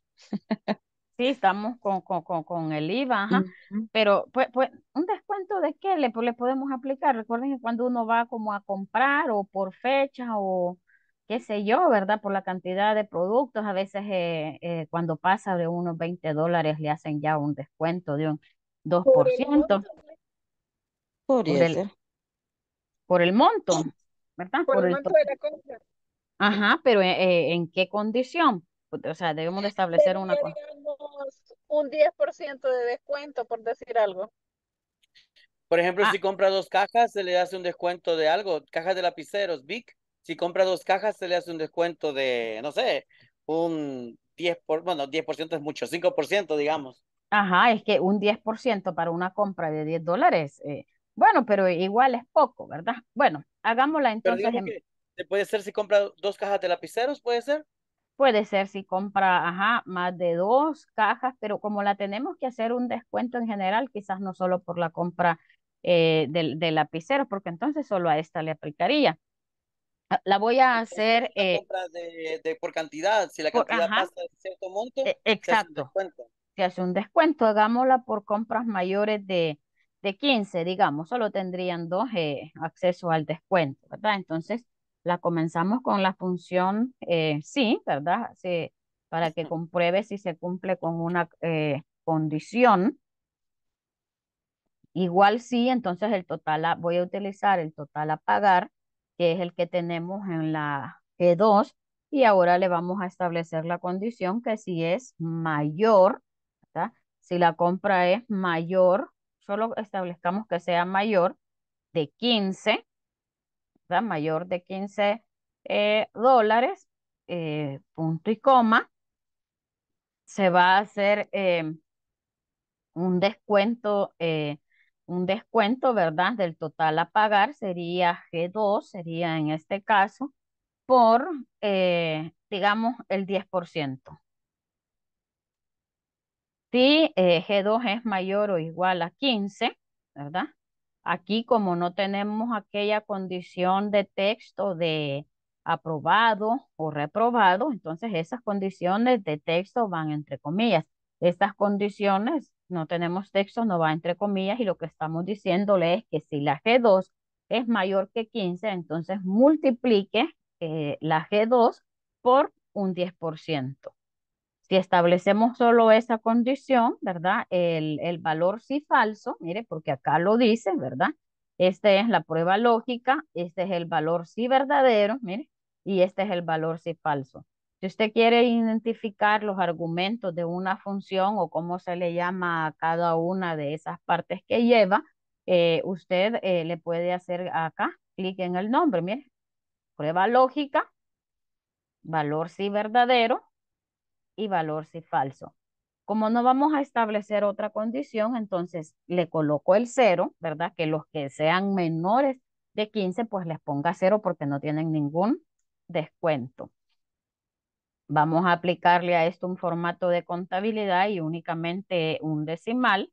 Sí, estamos con, con, el IVA, ajá. Pero, pues, pues, ¿un descuento de qué le, podemos aplicar? Recuerden que cuando uno va como a comprar o por fecha o qué sé yo, ¿verdad? Por la cantidad de productos, a veces eh, eh, cuando pasa de unos 20 dólares le hacen ya un descuento de un 2%. Por el monto, por, el, monto ¿verdad? Por, el monto de la compra. Ajá, pero eh, ¿en qué condición? Pues, o sea, debemos de establecer una cosa. Un 10% de descuento, por decir algo. Por ejemplo, ah. si compra dos cajas, se le hace un descuento de algo. Cajas de lapiceros, Vic. Si compra dos cajas, se le hace un descuento de, no sé, un 10%, por, bueno, 10% es mucho, 5%, digamos. Ajá, es que un 10% para una compra de 10 dólares, eh, bueno, pero igual es poco, ¿verdad? Bueno, hagámosla entonces. en... ¿Puede ser si compra dos cajas de lapiceros? ¿Puede ser? Puede ser si compra, ajá, más de dos cajas, pero como la tenemos que hacer un descuento en general, quizás no solo por la compra eh, de, lapiceros, porque entonces solo a esta le aplicaría. Ah, la voy a hacer. Eh, de, por cantidad, si la cantidad pasa de cierto monto. exacto. Se hace, un hace un descuento. Hagámosla por compras mayores de, 15, digamos. Solo tendrían dos accesos eh, acceso al descuento, ¿verdad? Entonces, la comenzamos con la función eh, sí, ¿verdad? para que compruebe si se cumple con una eh, condición. Igual sí, entonces el total, voy a utilizar el total a pagar, que es el que tenemos en la G2, y ahora le vamos a establecer la condición que si es mayor, ¿verdad? si la compra es mayor, solo establezcamos que sea mayor de 15, ¿verdad? mayor de 15 eh, dólares, eh, punto y coma, se va a hacer eh, un descuento, un descuento, ¿verdad? Del total a pagar sería G2, sería en este caso, por, digamos, el 10%. Si G2 es mayor o igual a 15, ¿verdad? Aquí, como no tenemos aquella condición de texto de aprobado o reprobado, entonces esas condiciones de texto van entre comillas. Estas condiciones, no tenemos texto, no va entre comillas y lo que estamos diciéndole es que si la G2 es mayor que 15, entonces multiplique eh, la G2 por un 10%. Si establecemos solo esa condición, ¿verdad? El, valor si falso, mire, porque acá lo dice, ¿verdad? Esta es la prueba lógica, este es el valor sí verdadero, mire, y este es el valor si falso. Si usted quiere identificar los argumentos de una función o cómo se le llama a cada una de esas partes que lleva, eh, usted eh, le puede hacer acá, clic en el nombre, mire, prueba lógica, valor sí verdadero, y valor si falso. Como no vamos a establecer otra condición, entonces le coloco el 0, ¿verdad? Que los que sean menores de 15, pues les ponga cero. porque no tienen ningún descuento. Vamos a aplicarle a esto un formato de contabilidad y únicamente un decimal.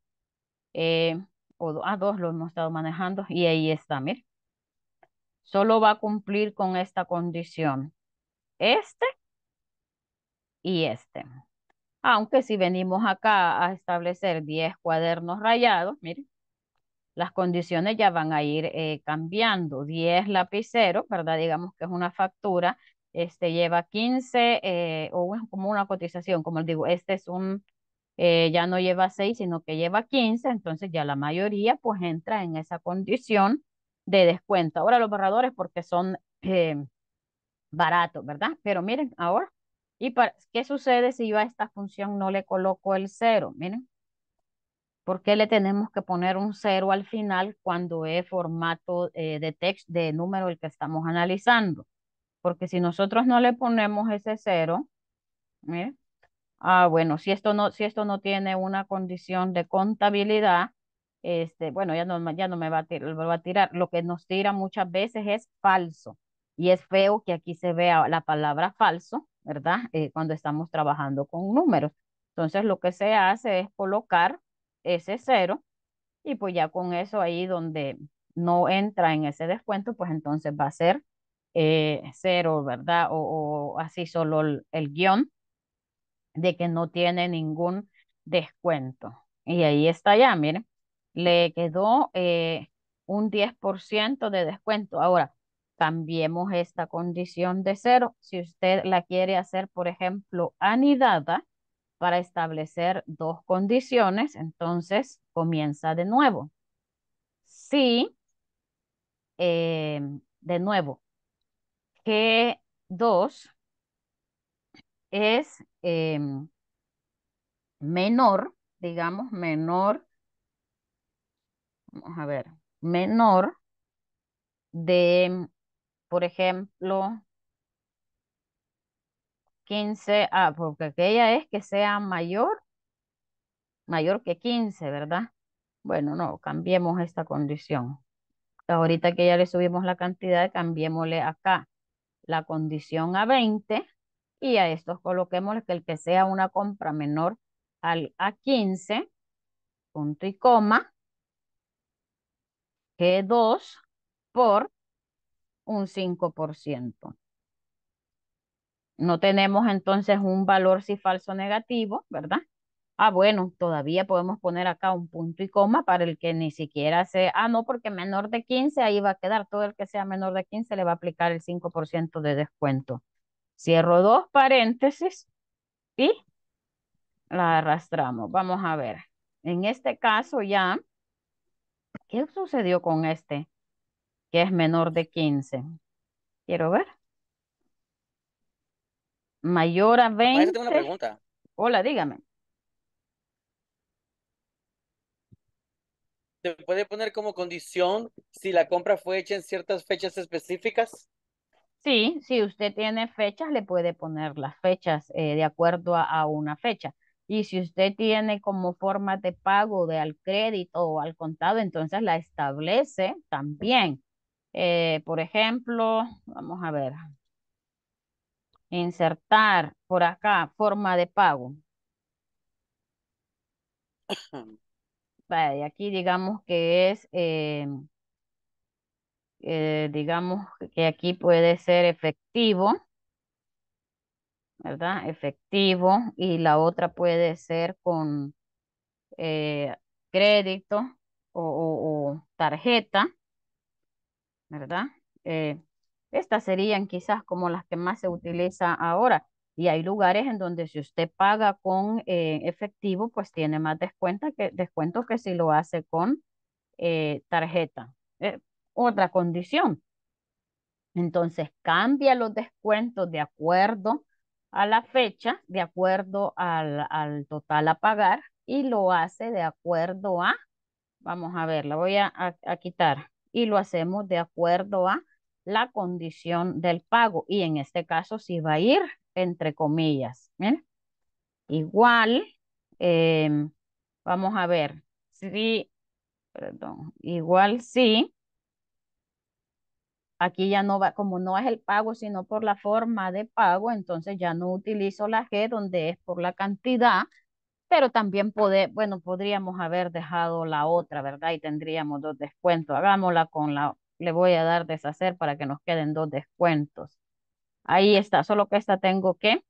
Eh, o a ah, dos lo hemos estado manejando y ahí está, mire. Solo va a cumplir con esta condición. Este y este. Aunque si venimos acá a establecer 10 cuadernos rayados, miren, las condiciones ya van a ir eh, cambiando. 10 lapiceros, ¿verdad? Digamos que es una factura, este lleva 15 eh, o es como una cotización, como digo, este es un, eh, ya no lleva 6, sino que lleva 15, entonces ya la mayoría pues entra en esa condición de descuento. Ahora los borradores porque son baratos, ¿verdad? Pero miren, ahora ¿Y para, qué sucede si yo a esta función no le coloco el cero? Miren, ¿por qué le tenemos que poner un cero al final cuando es formato eh, de texto, de número el que estamos analizando? Porque si nosotros no le ponemos ese cero, miren, ah, bueno, si esto no, si esto no tiene una condición de contabilidad, este, bueno, ya no, ya no me va a tirar. Lo que nos tira muchas veces es falso. Y es feo que aquí se vea la palabra falso ¿verdad? Eh, cuando estamos trabajando con números. Entonces lo que se hace es colocar ese cero y pues ya con eso ahí donde no entra en ese descuento, pues entonces va a ser eh, cero, ¿verdad? O, así solo el, guión de que no tiene ningún descuento. Y ahí está ya, miren, le quedó eh, un 10% de descuento. Ahora, cambiemos esta condición de cero. Si usted la quiere hacer, por ejemplo, anidada, para establecer dos condiciones, entonces comienza de nuevo. Si, eh, de nuevo, que 2 es eh, menor, digamos, menor, vamos a ver, menor de por ejemplo, 15, a ah, porque aquella es que sea mayor, mayor que 15, ¿verdad? Bueno, no, cambiemos esta condición. Ahorita que ya le subimos la cantidad, cambiémosle acá la condición a 20 y a estos coloquemos que el que sea una compra menor al, a 15, punto y coma, que 2 por un 5%. No tenemos entonces un valor si falso negativo, ¿verdad? Ah, bueno, todavía podemos poner acá un punto y coma para el que ni siquiera se... Ah, no, porque menor de 15, ahí va a quedar. Todo el que sea menor de 15 le va a aplicar el 5% de descuento. Cierro dos paréntesis y la arrastramos. Vamos a ver. En este caso ya, ¿qué sucedió con este? que es menor de 15. Quiero ver. Mayor a 20. una pregunta. Hola, dígame. ¿Se puede poner como condición si la compra fue hecha en ciertas fechas específicas? Sí, si usted tiene fechas, le puede poner las fechas eh, de acuerdo a, a, una fecha. Y si usted tiene como forma de pago de al crédito o al contado, entonces la establece también. Eh, por ejemplo, vamos a ver. Insertar por acá forma de pago. (coughs) Vale, aquí digamos que es, eh, eh, digamos que aquí puede ser efectivo, ¿verdad? Efectivo y la otra puede ser con crédito o tarjeta. ¿verdad? Eh, estas serían quizás como las que más se utiliza ahora. Y hay lugares en donde si usted paga con eh, efectivo, pues tiene más descuentos que, que si lo hace con eh, tarjeta. otra condición. Entonces, cambia los descuentos de acuerdo a la fecha, de acuerdo al, total a pagar y lo hace de acuerdo a, vamos a ver, la voy a quitar y lo hacemos de acuerdo a la condición del pago. Y en este caso sí va a ir entre comillas. Igual, em, vamos a ver, si, perdón, igual sí. Aquí ya no va, como no es el pago, sino por la forma de pago, entonces ya no utilizo la G donde es por la cantidad, pero también poder, bueno, podríamos haber dejado la otra, ¿verdad? Y tendríamos dos descuentos. Hagámosla con la, le voy a dar deshacer para que nos queden dos descuentos. Ahí está, solo que esta tengo que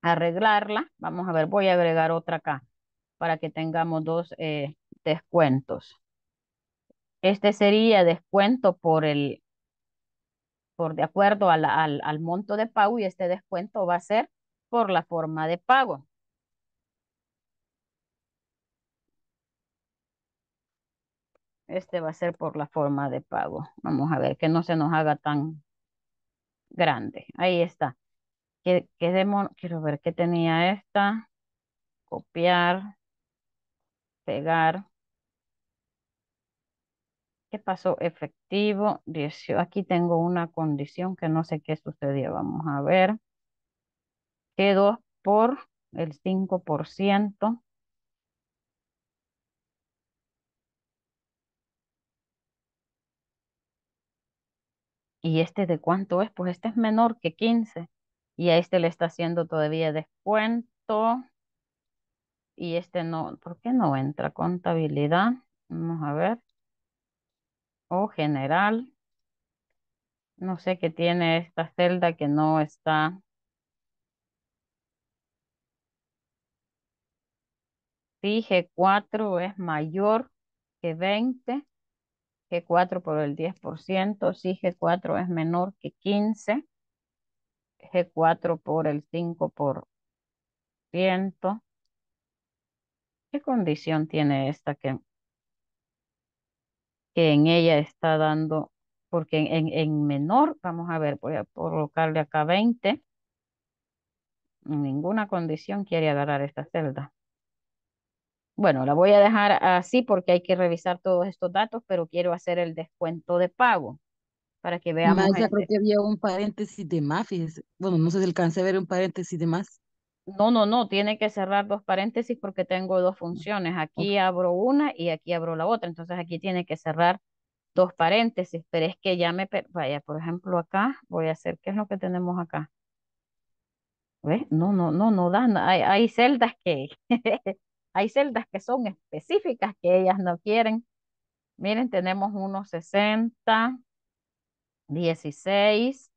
arreglarla. Vamos a ver, voy a agregar otra acá para que tengamos dos eh, descuentos. Este sería descuento por el, por de acuerdo al, al monto de pago y este descuento va a ser por la forma de pago. Este va a ser por la forma de pago. Vamos a ver, que no se nos haga tan grande. Ahí está. quiero ver qué tenía esta. Copiar. Pegar. ¿Qué pasó? Efectivo. Aquí tengo una condición que no sé qué sucedió. Vamos a ver. Quedó por el 5%. ¿Y este de cuánto es? Pues este es menor que 15. Y a este le está haciendo todavía descuento. Y este no, ¿por qué no entra? Contabilidad. Vamos a ver. O general. No sé qué tiene esta celda que no está Fije 4 es mayor que 20 G4 por el 10%, si G4 es menor que 15, G4 por el 5%. Por ¿Qué condición tiene esta que, en ella está dando? Porque en, en menor, vamos a ver, voy a colocarle acá 20. En ninguna condición quiere agarrar esta celda bueno, la voy a dejar así porque hay que revisar todos estos datos, pero quiero hacer el descuento de pago para que veamos. creo este que había un paréntesis de más, Bueno, no sé si alcancé a ver un paréntesis de más. No, no, no, tiene que cerrar dos paréntesis porque tengo dos funciones. Aquí abro una y aquí abro la otra. Entonces aquí tiene que cerrar dos paréntesis, pero es que ya me... Vaya, por ejemplo, acá voy a hacer, ¿qué es lo que tenemos acá? ¿Ves? No, no, no, no dan. hay celdas que (laughs) Hay celdas que son específicas que ellas no quieren. Miren, tenemos unos 60, 16.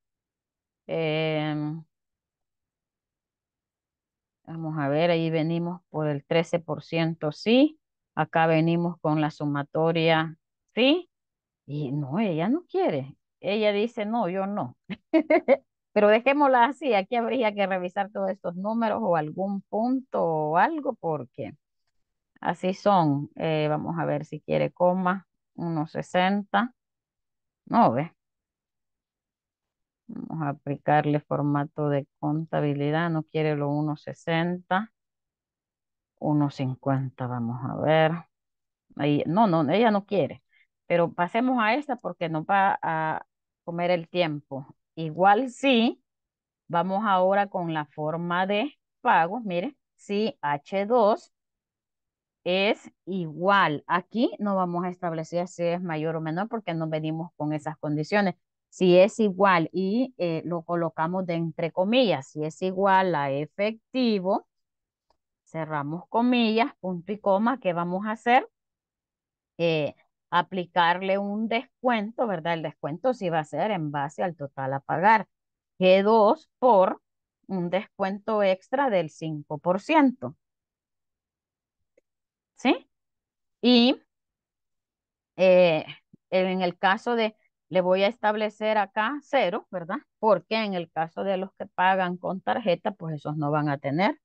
vamos a ver, ahí venimos por el 13% sí. Acá venimos con la sumatoria sí. Y no, ella no quiere. Ella dice, no, yo no. (laughs) Pero dejémosla así, aquí habría que revisar todos estos números o algún punto o algo, porque Así son, eh, vamos a ver si quiere coma, 1.60, No ve. Vamos a aplicarle formato de contabilidad, no quiere lo 1.60, 1.50, vamos a ver. Ahí, no, no, ella no quiere, pero pasemos a esta porque nos va a comer el tiempo. Igual sí, vamos ahora con la forma de pago, mire, si H2 es igual. Aquí no vamos a establecer si es mayor o menor porque no venimos con esas condiciones. Si es igual y eh, lo colocamos de entre comillas, si es igual a efectivo, cerramos comillas, punto y coma, ¿qué vamos a hacer? Eh, aplicarle un descuento, ¿verdad? El descuento sí va a ser en base al total a pagar. G2 por un descuento extra del 5%. ¿sí? Y eh, en el caso de, le voy a establecer acá cero, ¿verdad? Porque en el caso de los que pagan con tarjeta, pues esos no van a tener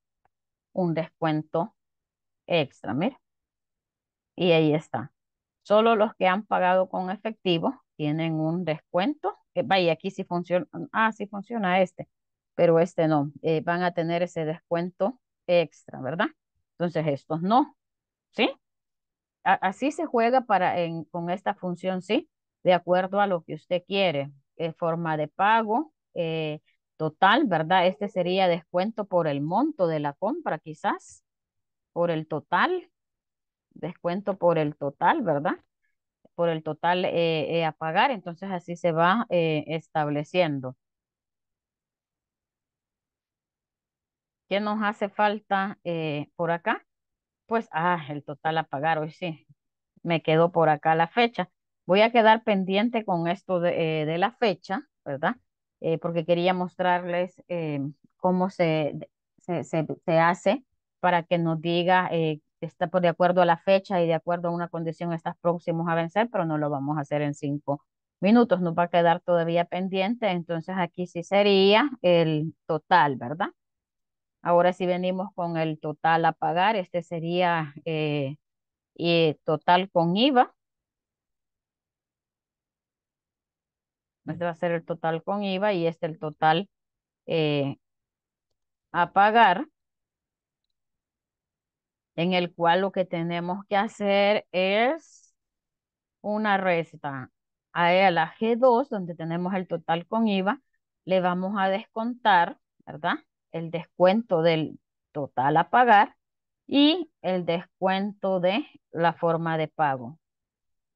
un descuento extra, mira. Y ahí está. Solo los que han pagado con efectivo tienen un descuento. Eh, vaya, aquí sí funciona, ah, sí funciona este, pero este no. Eh, van a tener ese descuento extra, ¿verdad? Entonces estos no. ¿sí? así se juega para con esta función, ¿sí? De acuerdo a lo que usted quiere. Eh, forma de pago eh, total, ¿verdad? Este sería descuento por el monto de la compra, quizás, por el total, descuento por el total, ¿verdad? Por el total eh, a pagar, entonces así se va estableciendo. ¿Qué nos hace falta por acá? pues, ah, el total a pagar, hoy sí, me quedó por acá la fecha. Voy a quedar pendiente con esto de, eh, la fecha, ¿verdad? Eh, porque quería mostrarles eh, cómo se, se, hace para que nos diga que está por de acuerdo a la fecha y de acuerdo a una condición estás próximos a vencer, pero no lo vamos a hacer en cinco minutos, nos va a quedar todavía pendiente, entonces aquí sí sería el total, ¿verdad? Ahora si venimos con el total a pagar, este sería eh, eh, total con IVA. Este va a ser el total con IVA y este el total eh, a pagar, en el cual lo que tenemos que hacer es una resta. A la G2, donde tenemos el total con IVA, le vamos a descontar, ¿verdad? el descuento del total a pagar y el descuento de la forma de pago. O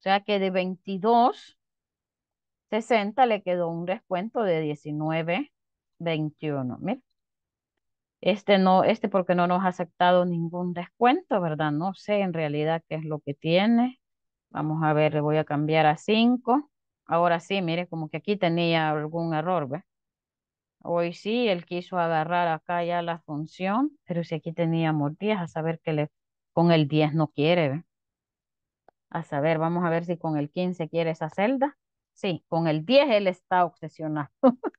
sea que de 22.60 le quedó un descuento de 19.21. Mira. Este no, este porque no nos ha aceptado ningún descuento, ¿verdad? No sé en realidad qué es lo que tiene. Vamos a ver, le voy a cambiar a 5. Ahora sí, mire, como que aquí tenía algún error, ¿ves? Hoy sí, él quiso agarrar acá ya la función, pero si aquí teníamos 10, a saber que le, con el 10 no quiere. A saber, vamos a ver si con el 15 quiere esa celda. Sí, con el 10 él está obsesionado. (laughs)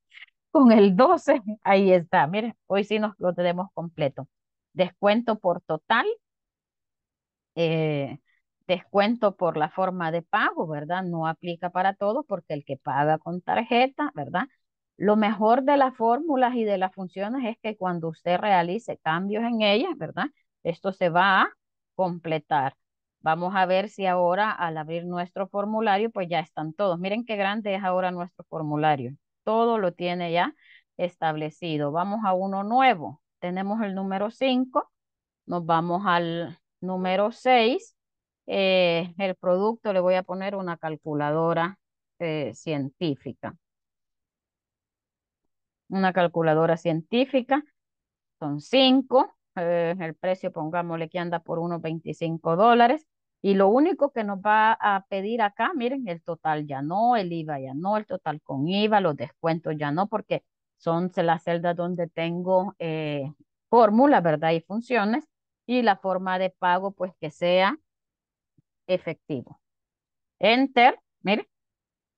con el 12, ahí está. Mire, hoy sí nos lo tenemos completo. Descuento por total. Eh, descuento por la forma de pago, ¿verdad? No aplica para todo, porque el que paga con tarjeta, ¿verdad? Lo mejor de las fórmulas y de las funciones es que cuando usted realice cambios en ellas, ¿verdad? Esto se va a completar. Vamos a ver si ahora al abrir nuestro formulario, pues ya están todos. Miren qué grande es ahora nuestro formulario. Todo lo tiene ya establecido. Vamos a uno nuevo. Tenemos el número 5. Nos vamos al número 6. Eh, el producto le voy a poner una calculadora eh, científica una calculadora científica, son cinco, eh, el precio pongámosle que anda por unos 25 dólares, y lo único que nos va a pedir acá, miren, el total ya no, el IVA ya no, el total con IVA, los descuentos ya no, porque son las celdas donde tengo eh, fórmulas, ¿verdad? Y funciones, y la forma de pago, pues que sea efectivo. Enter, miren,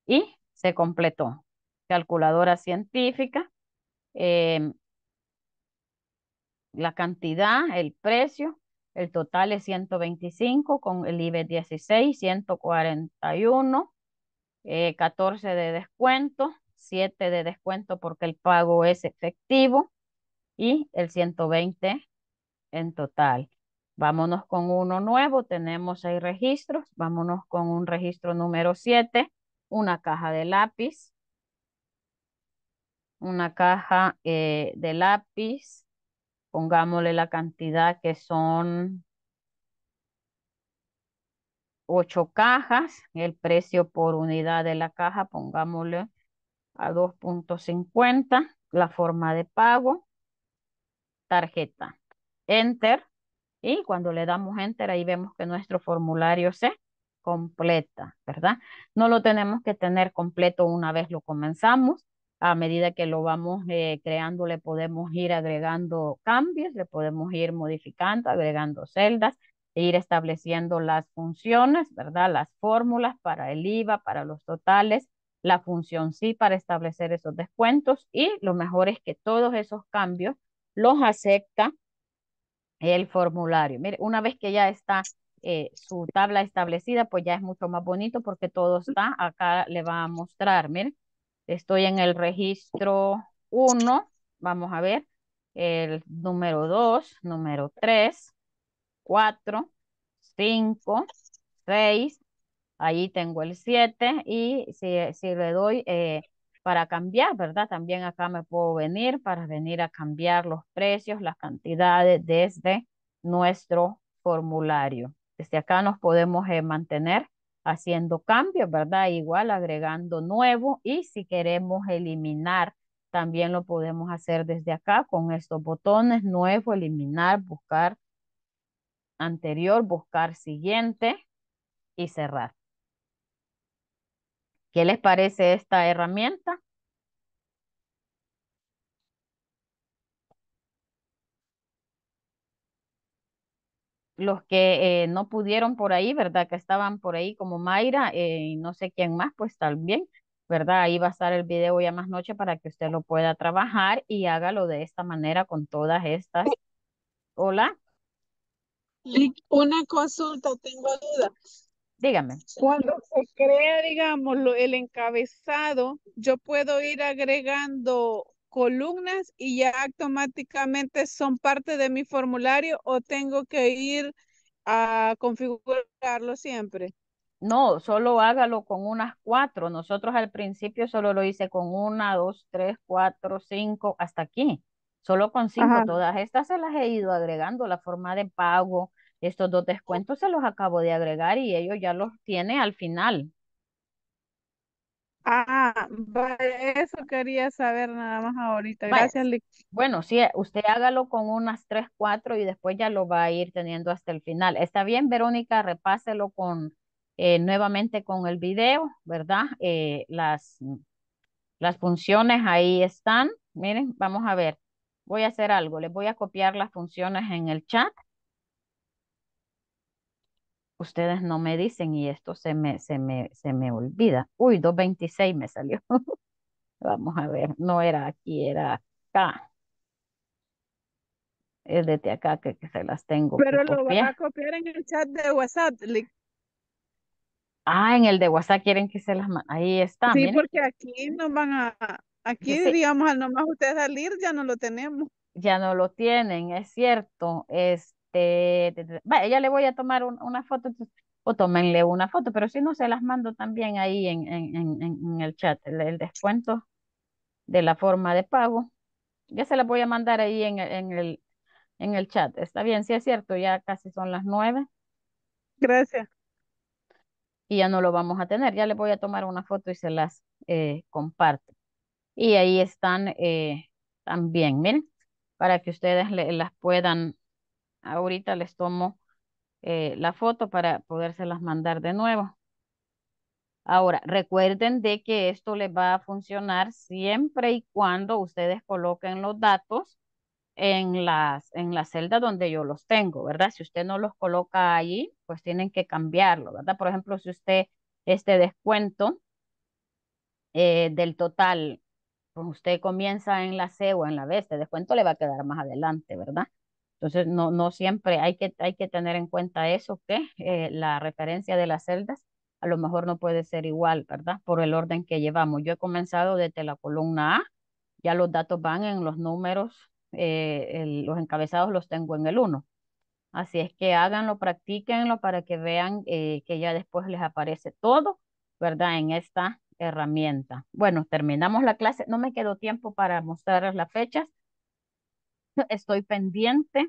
y se completó. Calculadora científica, Em, la cantidad, el precio, el total es 125 con el IBEX 16, 141, 14 de descuento, 7 de descuento porque el pago es efectivo y el 120 en total. Vámonos con uno nuevo, tenemos seis registros, vámonos con un registro número 7, una caja de lápiz, una caja eh, de lápiz, pongámosle la cantidad que son ocho cajas, el precio por unidad de la caja, pongámosle a 2.50, la forma de pago, tarjeta, enter, y cuando le damos enter, ahí vemos que nuestro formulario se completa, ¿verdad? No lo tenemos que tener completo una vez lo comenzamos, a medida que lo vamos eh, creando, le podemos ir agregando cambios, le podemos ir modificando, agregando celdas, e ir estableciendo las funciones, ¿verdad? Las fórmulas para el IVA, para los totales, la función sí para establecer esos descuentos y lo mejor es que todos esos cambios los acepta el formulario. Mire, una vez que ya está eh, su tabla establecida, pues ya es mucho más bonito porque todo está, acá le va a mostrar, miren Estoy en el registro 1, vamos a ver, el número 2, número 3, 4, 5, 6, ahí tengo el 7 y si, le doy eh, para cambiar, ¿verdad? También acá me puedo venir para venir a cambiar los precios, las cantidades desde nuestro formulario. Desde acá nos podemos eh, mantener haciendo cambios, ¿verdad? Igual agregando nuevo y si queremos eliminar, también lo podemos hacer desde acá con estos botones, nuevo, eliminar, buscar anterior, buscar siguiente y cerrar. ¿Qué les parece esta herramienta? los que eh, no pudieron por ahí, ¿verdad? Que estaban por ahí como Mayra eh, y no sé quién más, pues también, ¿verdad? Ahí va a estar el video ya más noche para que usted lo pueda trabajar y hágalo de esta manera con todas estas. Hola. una consulta, tengo duda. Dígame. Cuando se crea, digamos, el encabezado, yo puedo ir agregando columnas y ya automáticamente son parte de mi formulario o tengo que ir a configurarlo siempre? No, solo hágalo con unas cuatro. Nosotros al principio solo lo hice con una, dos, tres, cuatro, cinco, hasta aquí. Solo con cinco. Todas estas se las he ido agregando, la forma de pago. Estos dos oh. descuentos se los acabo de agregar y ellos ya los tiene al final. Ah, eso quería saber nada más ahorita. Gracias, Bueno, sí, eh, usted hágalo con unas tres, cuatro y después ya lo va a ir teniendo hasta el final. Está bien, Verónica, repáselo con eh, nuevamente con el video, ¿verdad? Eh, las, mm, las funciones ahí están. Miren, vamos a ver. Voy a hacer algo. Les voy a copiar las funciones en el chat ustedes no me dicen y esto se me, se me, se me olvida. Uy, 2.26 me salió. (laughs) Vamos a ver, no era aquí, era acá. Es desde acá que, se las tengo. Pero lo van a copiar en el chat de WhatsApp. Ah, en el de WhatsApp quieren que se las Ahí está. Sí, porque aquí no van a, aquí diríamos digamos, al nomás ustedes salir ya no lo tenemos. Ya no lo tienen, es cierto. Este este, ya le voy a tomar una foto, o tómenle una foto, pero si no, se las mando también ahí en, en, el chat, el, descuento de la forma de pago. Ya se las voy a mandar ahí en, en, el, en el chat. Está bien, si es cierto, ya casi son las nueve. Gracias. Y ya no lo vamos a tener, ya le voy a tomar una foto y se las eh, comparto. Y ahí están eh, también, miren, para que ustedes las puedan ahorita les tomo eh, la foto para podérselas mandar de nuevo. Ahora, recuerden de que esto les va a funcionar siempre y cuando ustedes coloquen los datos en las, en la celda donde yo los tengo, ¿verdad? Si usted no los coloca ahí, pues tienen que cambiarlo, ¿verdad? Por ejemplo, si usted este descuento eh, del total, pues usted comienza en la C o en la B, este descuento le va a quedar más adelante, ¿verdad? Entonces, no, no siempre hay que, hay que tener en cuenta eso, que eh, la referencia de las celdas a lo mejor no puede ser igual, ¿verdad? Por el orden que llevamos. Yo he comenzado desde la columna A, ya los datos van en los números, eh, los encabezados los tengo en el 1. Así es que háganlo, practíquenlo para que vean eh, que ya después les aparece todo, ¿verdad? En esta herramienta. Bueno, terminamos la clase. No me quedó tiempo para mostrarles las fechas estoy pendiente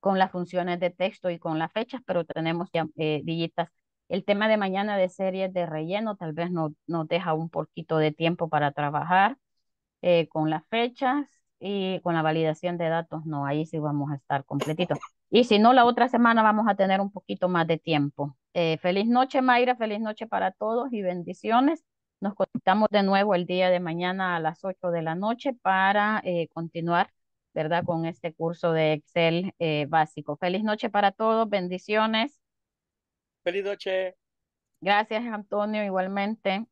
con las funciones de texto y con las fechas, pero tenemos ya eh, dillitas. El tema de mañana de series de relleno tal vez nos deja un poquito de tiempo para trabajar eh, con las fechas y con la validación de datos. No, ahí sí vamos a estar completitos. Y si no, la otra semana vamos a tener un poquito más de tiempo. Eh, feliz noche, Mayra. Feliz noche para todos y bendiciones. Nos conectamos de nuevo el día de mañana a las 8 de la noche para continuar ¿verdad? Con este curso de Excel eh, básico. Feliz noche para todos, bendiciones. Feliz noche. Gracias, Antonio, igualmente.